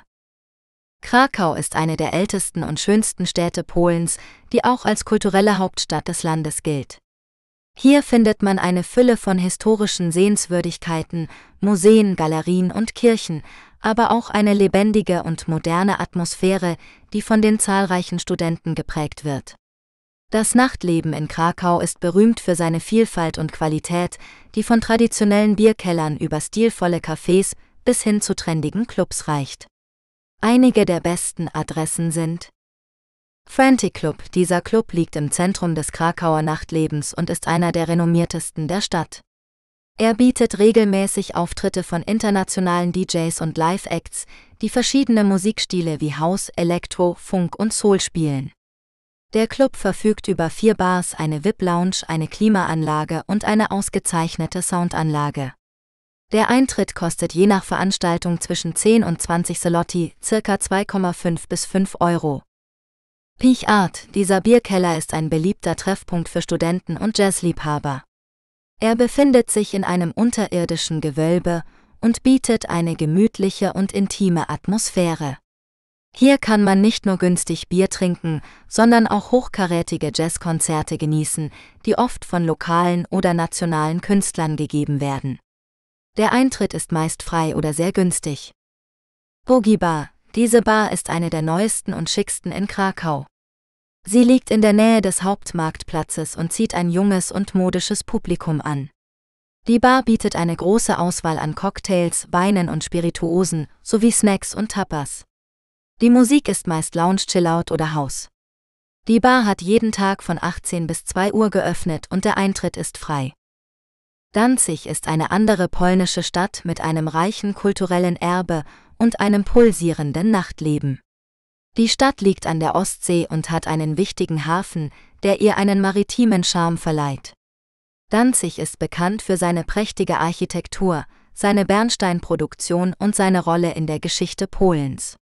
Krakau ist eine der ältesten und schönsten Städte Polens, die auch als kulturelle Hauptstadt des Landes gilt. Hier findet man eine Fülle von historischen Sehenswürdigkeiten, Museen, Galerien und Kirchen, aber auch eine lebendige und moderne Atmosphäre, die von den zahlreichen Studenten geprägt wird. Das Nachtleben in Krakau ist berühmt für seine Vielfalt und Qualität, die von traditionellen Bierkellern über stilvolle Cafés bis hin zu trendigen Clubs reicht. Einige der besten Adressen sind Frantic Club, dieser Club liegt im Zentrum des Krakauer Nachtlebens und ist einer der renommiertesten der Stadt. Er bietet regelmäßig Auftritte von internationalen DJs und Live-Acts, die verschiedene Musikstile wie House, Elektro, Funk und Soul spielen. Der Club verfügt über vier Bars, eine VIP-Lounge, eine Klimaanlage und eine ausgezeichnete Soundanlage. Der Eintritt kostet je nach Veranstaltung zwischen 10 und 20 Solotti, circa 2,5 bis 5 Euro. Peach Art, dieser Bierkeller ist ein beliebter Treffpunkt für Studenten und Jazzliebhaber. Er befindet sich in einem unterirdischen Gewölbe und bietet eine gemütliche und intime Atmosphäre. Hier kann man nicht nur günstig Bier trinken, sondern auch hochkarätige Jazzkonzerte genießen, die oft von lokalen oder nationalen Künstlern gegeben werden. Der Eintritt ist meist frei oder sehr günstig. Boogie Bar, diese Bar ist eine der neuesten und schicksten in Krakau. Sie liegt in der Nähe des Hauptmarktplatzes und zieht ein junges und modisches Publikum an. Die Bar bietet eine große Auswahl an Cocktails, Weinen und Spirituosen sowie Snacks und Tapas. Die Musik ist meist Lounge Chillout oder House. Die Bar hat jeden Tag von 18 bis 2 Uhr geöffnet und der Eintritt ist frei. Danzig ist eine andere polnische Stadt mit einem reichen kulturellen Erbe und einem pulsierenden Nachtleben. Die Stadt liegt an der Ostsee und hat einen wichtigen Hafen, der ihr einen maritimen Charme verleiht. Danzig ist bekannt für seine prächtige Architektur, seine Bernsteinproduktion und seine Rolle in der Geschichte Polens.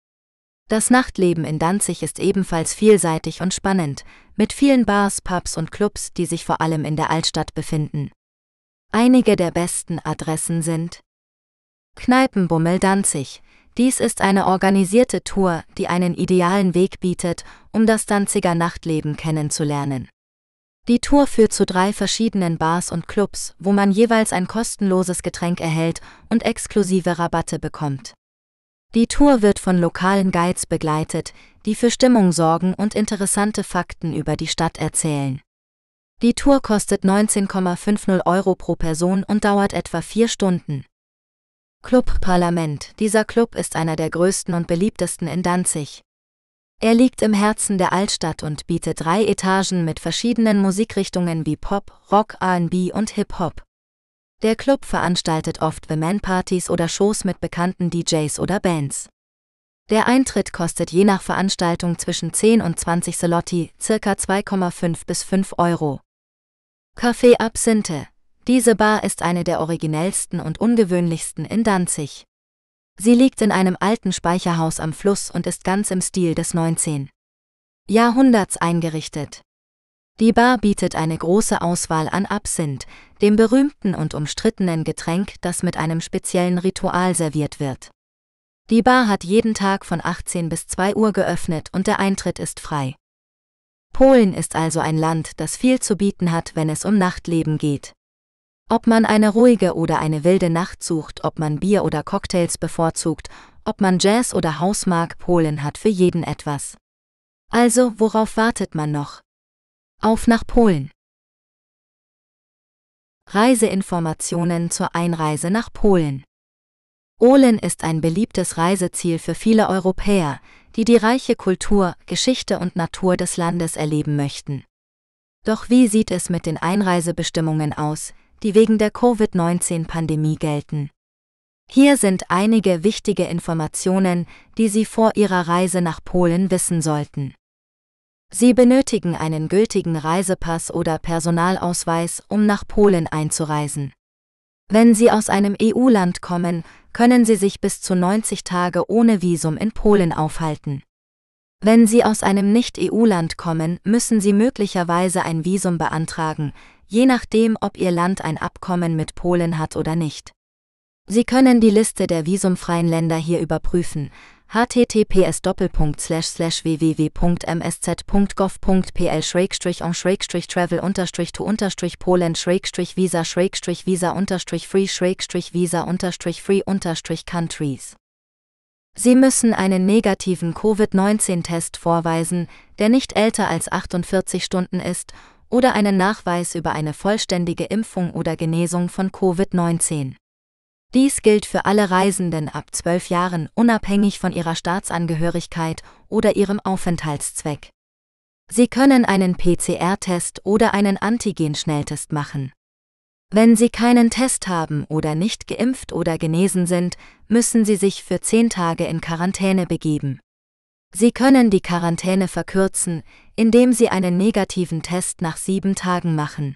Das Nachtleben in Danzig ist ebenfalls vielseitig und spannend, mit vielen Bars, Pubs und Clubs, die sich vor allem in der Altstadt befinden. Einige der besten Adressen sind Kneipenbummel Danzig, dies ist eine organisierte Tour, die einen idealen Weg bietet, um das Danziger Nachtleben kennenzulernen. Die Tour führt zu drei verschiedenen Bars und Clubs, wo man jeweils ein kostenloses Getränk erhält und exklusive Rabatte bekommt. Die Tour wird von lokalen Guides begleitet, die für Stimmung sorgen und interessante Fakten über die Stadt erzählen. Die Tour kostet 19,50 Euro pro Person und dauert etwa vier Stunden. Club Parlament. Dieser Club ist einer der größten und beliebtesten in Danzig. Er liegt im Herzen der Altstadt und bietet drei Etagen mit verschiedenen Musikrichtungen wie Pop, Rock, RB und Hip-Hop. Der Club veranstaltet oft The-Man-Partys oder Shows mit bekannten DJs oder Bands. Der Eintritt kostet je nach Veranstaltung zwischen 10 und 20 Selotti, ca. 2,5 bis 5 Euro. Café Absinthe diese Bar ist eine der originellsten und ungewöhnlichsten in Danzig. Sie liegt in einem alten Speicherhaus am Fluss und ist ganz im Stil des 19. Jahrhunderts eingerichtet. Die Bar bietet eine große Auswahl an Absinth, dem berühmten und umstrittenen Getränk, das mit einem speziellen Ritual serviert wird. Die Bar hat jeden Tag von 18 bis 2 Uhr geöffnet und der Eintritt ist frei. Polen ist also ein Land, das viel zu bieten hat, wenn es um Nachtleben geht. Ob man eine ruhige oder eine wilde Nacht sucht, ob man Bier oder Cocktails bevorzugt, ob man Jazz oder Hausmark Polen hat für jeden etwas. Also, worauf wartet man noch? Auf nach Polen! Reiseinformationen zur Einreise nach Polen. Polen ist ein beliebtes Reiseziel für viele Europäer, die die reiche Kultur, Geschichte und Natur des Landes erleben möchten. Doch wie sieht es mit den Einreisebestimmungen aus, die wegen der Covid-19-Pandemie gelten. Hier sind einige wichtige Informationen, die Sie vor Ihrer Reise nach Polen wissen sollten. Sie benötigen einen gültigen Reisepass oder Personalausweis, um nach Polen einzureisen. Wenn Sie aus einem EU-Land kommen, können Sie sich bis zu 90 Tage ohne Visum in Polen aufhalten. Wenn Sie aus einem Nicht-EU-Land kommen, müssen Sie möglicherweise ein Visum beantragen, je nachdem, ob ihr Land ein Abkommen mit Polen hat oder nicht. Sie können die Liste der visumfreien Länder hier überprüfen. https www.msz.gov.pl travel to poland visa visa free visa free countries Sie müssen einen negativen Covid-19-Test vorweisen, der nicht älter als 48 Stunden ist oder einen Nachweis über eine vollständige Impfung oder Genesung von Covid-19. Dies gilt für alle Reisenden ab zwölf Jahren unabhängig von ihrer Staatsangehörigkeit oder ihrem Aufenthaltszweck. Sie können einen PCR-Test oder einen Antigen-Schnelltest machen. Wenn Sie keinen Test haben oder nicht geimpft oder genesen sind, müssen Sie sich für zehn Tage in Quarantäne begeben. Sie können die Quarantäne verkürzen, indem Sie einen negativen Test nach sieben Tagen machen.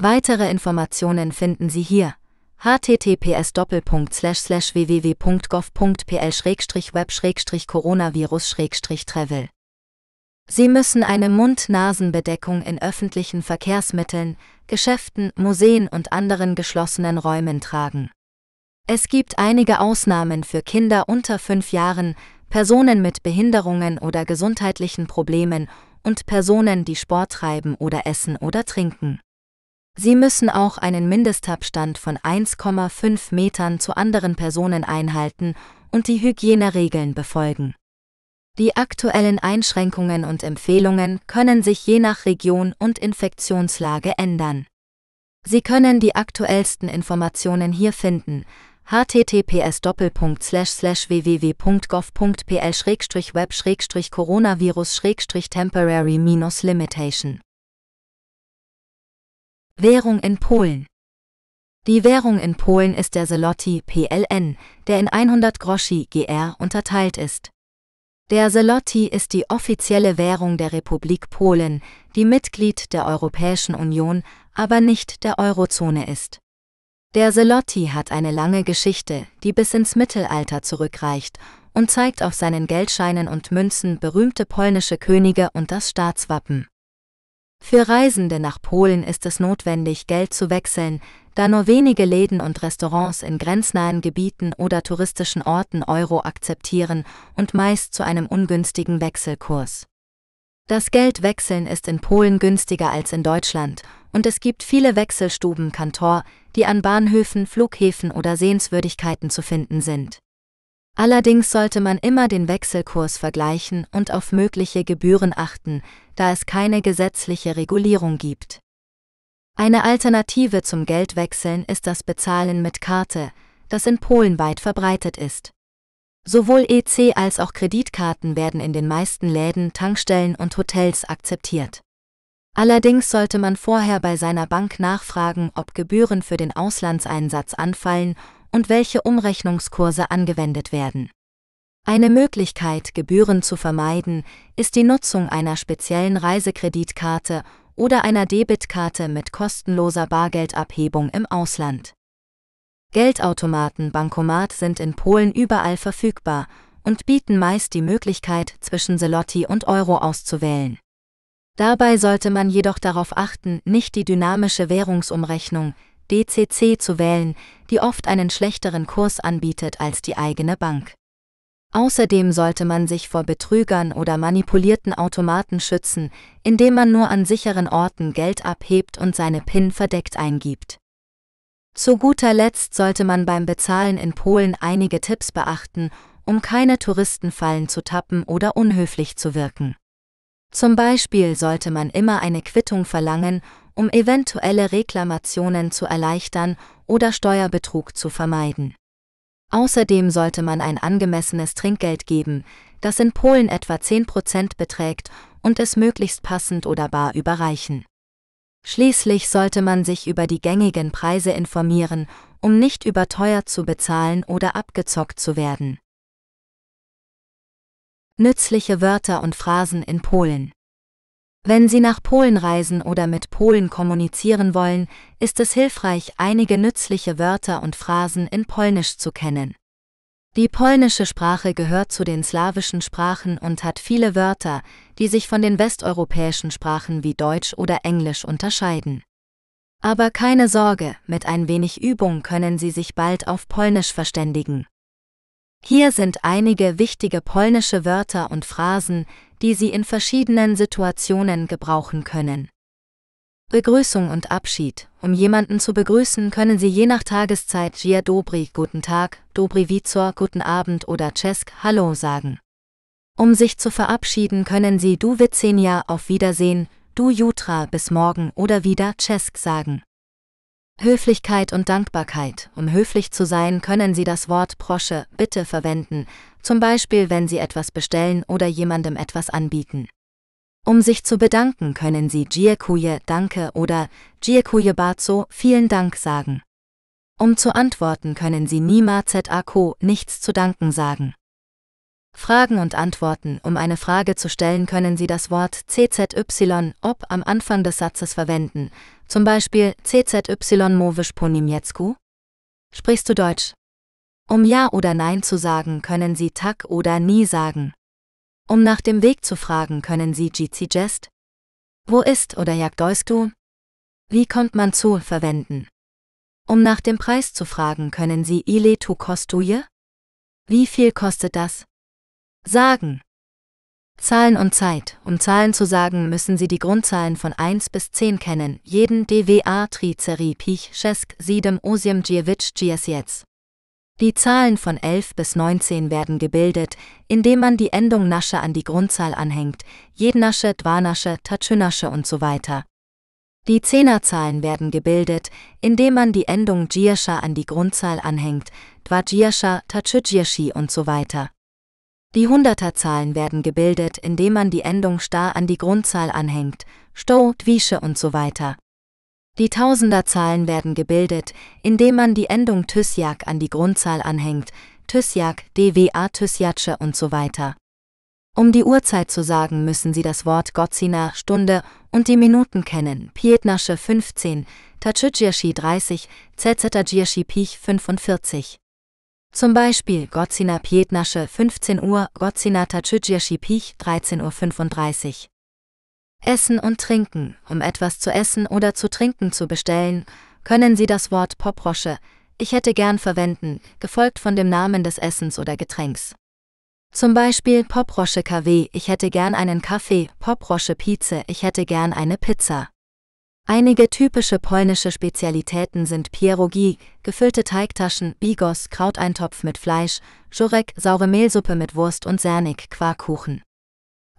Weitere Informationen finden Sie hier https www.gov.pl coronavirus travel Sie müssen eine Mund-Nasen-Bedeckung in öffentlichen Verkehrsmitteln, Geschäften, Museen und anderen geschlossenen Räumen tragen. Es gibt einige Ausnahmen für Kinder unter fünf Jahren, Personen mit Behinderungen oder gesundheitlichen Problemen und Personen, die Sport treiben oder essen oder trinken. Sie müssen auch einen Mindestabstand von 1,5 Metern zu anderen Personen einhalten und die Hygieneregeln befolgen. Die aktuellen Einschränkungen und Empfehlungen können sich je nach Region und Infektionslage ändern. Sie können die aktuellsten Informationen hier finden, https www.gov.pl web coronavirus temporary limitation Währung in Polen Die Währung in Polen ist der Zloty PLN, der in 100 Groschi GR unterteilt ist. Der Zloty ist die offizielle Währung der Republik Polen, die Mitglied der Europäischen Union, aber nicht der Eurozone ist. Der Selotti hat eine lange Geschichte, die bis ins Mittelalter zurückreicht und zeigt auf seinen Geldscheinen und Münzen berühmte polnische Könige und das Staatswappen. Für Reisende nach Polen ist es notwendig, Geld zu wechseln, da nur wenige Läden und Restaurants in grenznahen Gebieten oder touristischen Orten Euro akzeptieren und meist zu einem ungünstigen Wechselkurs. Das Geldwechseln ist in Polen günstiger als in Deutschland und es gibt viele Wechselstuben Kantor, die an Bahnhöfen, Flughäfen oder Sehenswürdigkeiten zu finden sind. Allerdings sollte man immer den Wechselkurs vergleichen und auf mögliche Gebühren achten, da es keine gesetzliche Regulierung gibt. Eine Alternative zum Geldwechseln ist das Bezahlen mit Karte, das in Polen weit verbreitet ist. Sowohl EC als auch Kreditkarten werden in den meisten Läden, Tankstellen und Hotels akzeptiert. Allerdings sollte man vorher bei seiner Bank nachfragen, ob Gebühren für den Auslandseinsatz anfallen und welche Umrechnungskurse angewendet werden. Eine Möglichkeit, Gebühren zu vermeiden, ist die Nutzung einer speziellen Reisekreditkarte oder einer Debitkarte mit kostenloser Bargeldabhebung im Ausland. Geldautomaten Bankomat sind in Polen überall verfügbar und bieten meist die Möglichkeit, zwischen Selotti und Euro auszuwählen. Dabei sollte man jedoch darauf achten, nicht die dynamische Währungsumrechnung DCC zu wählen, die oft einen schlechteren Kurs anbietet als die eigene Bank. Außerdem sollte man sich vor Betrügern oder manipulierten Automaten schützen, indem man nur an sicheren Orten Geld abhebt und seine PIN verdeckt eingibt. Zu guter Letzt sollte man beim Bezahlen in Polen einige Tipps beachten, um keine Touristenfallen zu tappen oder unhöflich zu wirken. Zum Beispiel sollte man immer eine Quittung verlangen, um eventuelle Reklamationen zu erleichtern oder Steuerbetrug zu vermeiden. Außerdem sollte man ein angemessenes Trinkgeld geben, das in Polen etwa 10% beträgt und es möglichst passend oder bar überreichen. Schließlich sollte man sich über die gängigen Preise informieren, um nicht überteuert zu bezahlen oder abgezockt zu werden. Nützliche Wörter und Phrasen in Polen. Wenn Sie nach Polen reisen oder mit Polen kommunizieren wollen, ist es hilfreich, einige nützliche Wörter und Phrasen in Polnisch zu kennen. Die polnische Sprache gehört zu den slawischen Sprachen und hat viele Wörter, die sich von den westeuropäischen Sprachen wie Deutsch oder Englisch unterscheiden. Aber keine Sorge, mit ein wenig Übung können Sie sich bald auf Polnisch verständigen. Hier sind einige wichtige polnische Wörter und Phrasen, die Sie in verschiedenen Situationen gebrauchen können. Begrüßung und Abschied. Um jemanden zu begrüßen, können Sie je nach Tageszeit Gia Dobri, guten Tag, Dobri Vizor, guten Abend oder Czesk, Hallo sagen. Um sich zu verabschieden, können Sie Du Witzenia, auf Wiedersehen, Du Jutra, bis morgen oder wieder Czesk sagen. Höflichkeit und Dankbarkeit. Um höflich zu sein, können Sie das Wort Prosche, bitte verwenden, zum Beispiel wenn Sie etwas bestellen oder jemandem etwas anbieten. Um sich zu bedanken, können Sie Jiekuye Danke oder Jiekuye Bazo Vielen Dank sagen. Um zu antworten, können Sie Nima Zako Nichts zu danken sagen. Fragen und Antworten. Um eine Frage zu stellen, können Sie das Wort CZY ob am Anfang des Satzes verwenden, zum Beispiel CZY Mowisch po Sprichst du Deutsch? Um Ja oder Nein zu sagen, können Sie Tak oder Nie sagen. Um nach dem Weg zu fragen, können Sie Jitsi Jest? Wo ist oder Jak du? Wie kommt man zu verwenden? Um nach dem Preis zu fragen, können Sie Ile tu kostuje? Wie viel kostet das? Sagen. Zahlen und Zeit. Um Zahlen zu sagen, müssen Sie die Grundzahlen von 1 bis 10 kennen. Jeden DWA Trizeri Pich Schesk Sidem Osiem Djewitsch Djiesjets. Die Zahlen von 11 bis 19 werden gebildet, indem man die Endung Nasche an die Grundzahl anhängt, Jednasche, Dwanasche, Tatschünasche und so weiter. Die Zehnerzahlen werden gebildet, indem man die Endung Djirscha an die Grundzahl anhängt, Dwadjirscha, Tatschüdjirschi und so weiter. Die Hunderterzahlen werden gebildet, indem man die Endung star an die Grundzahl anhängt, Sto, Twische und so weiter. Die Tausenderzahlen werden gebildet, indem man die Endung Tysjak an die Grundzahl anhängt, Tysjak, DWA Tysjatsche und so weiter. Um die Uhrzeit zu sagen, müssen Sie das Wort Gotzina, Stunde und die Minuten kennen, Pietnasche 15, Tachitjirschi 30, Zetzetajirshi Pich 45. Zum Beispiel Godzina Pietnasche 15 Uhr, Godzina Taczydzierski Pich 13.35 Uhr. Essen und Trinken. Um etwas zu essen oder zu trinken zu bestellen, können Sie das Wort Poprosche, ich hätte gern verwenden, gefolgt von dem Namen des Essens oder Getränks. Zum Beispiel Poprosche KW, ich hätte gern einen Kaffee, Poprosche Pizza, ich hätte gern eine Pizza. Einige typische polnische Spezialitäten sind Pierogi, gefüllte Teigtaschen, Bigos, Krauteintopf mit Fleisch, Jurek, saure Mehlsuppe mit Wurst und Sernik, Quarkkuchen.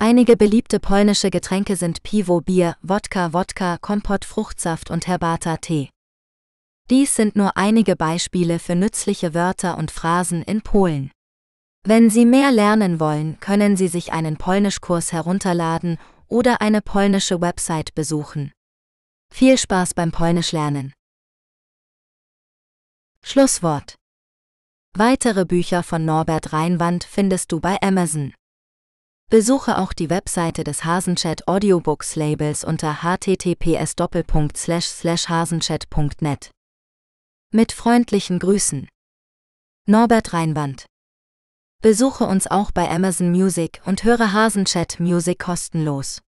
Einige beliebte polnische Getränke sind Piwo Bier, Wodka Wodka, Kompott Fruchtsaft und Herbata Tee. Dies sind nur einige Beispiele für nützliche Wörter und Phrasen in Polen. Wenn Sie mehr lernen wollen, können Sie sich einen Polnischkurs herunterladen oder eine polnische Website besuchen. Viel Spaß beim Polnisch lernen. Schlusswort. Weitere Bücher von Norbert Reinwand findest du bei Amazon. Besuche auch die Webseite des Hasenchat Audiobooks Labels unter https://hasenchat.net. Mit freundlichen Grüßen. Norbert Reinwand. Besuche uns auch bei Amazon Music und höre Hasenchat Music kostenlos.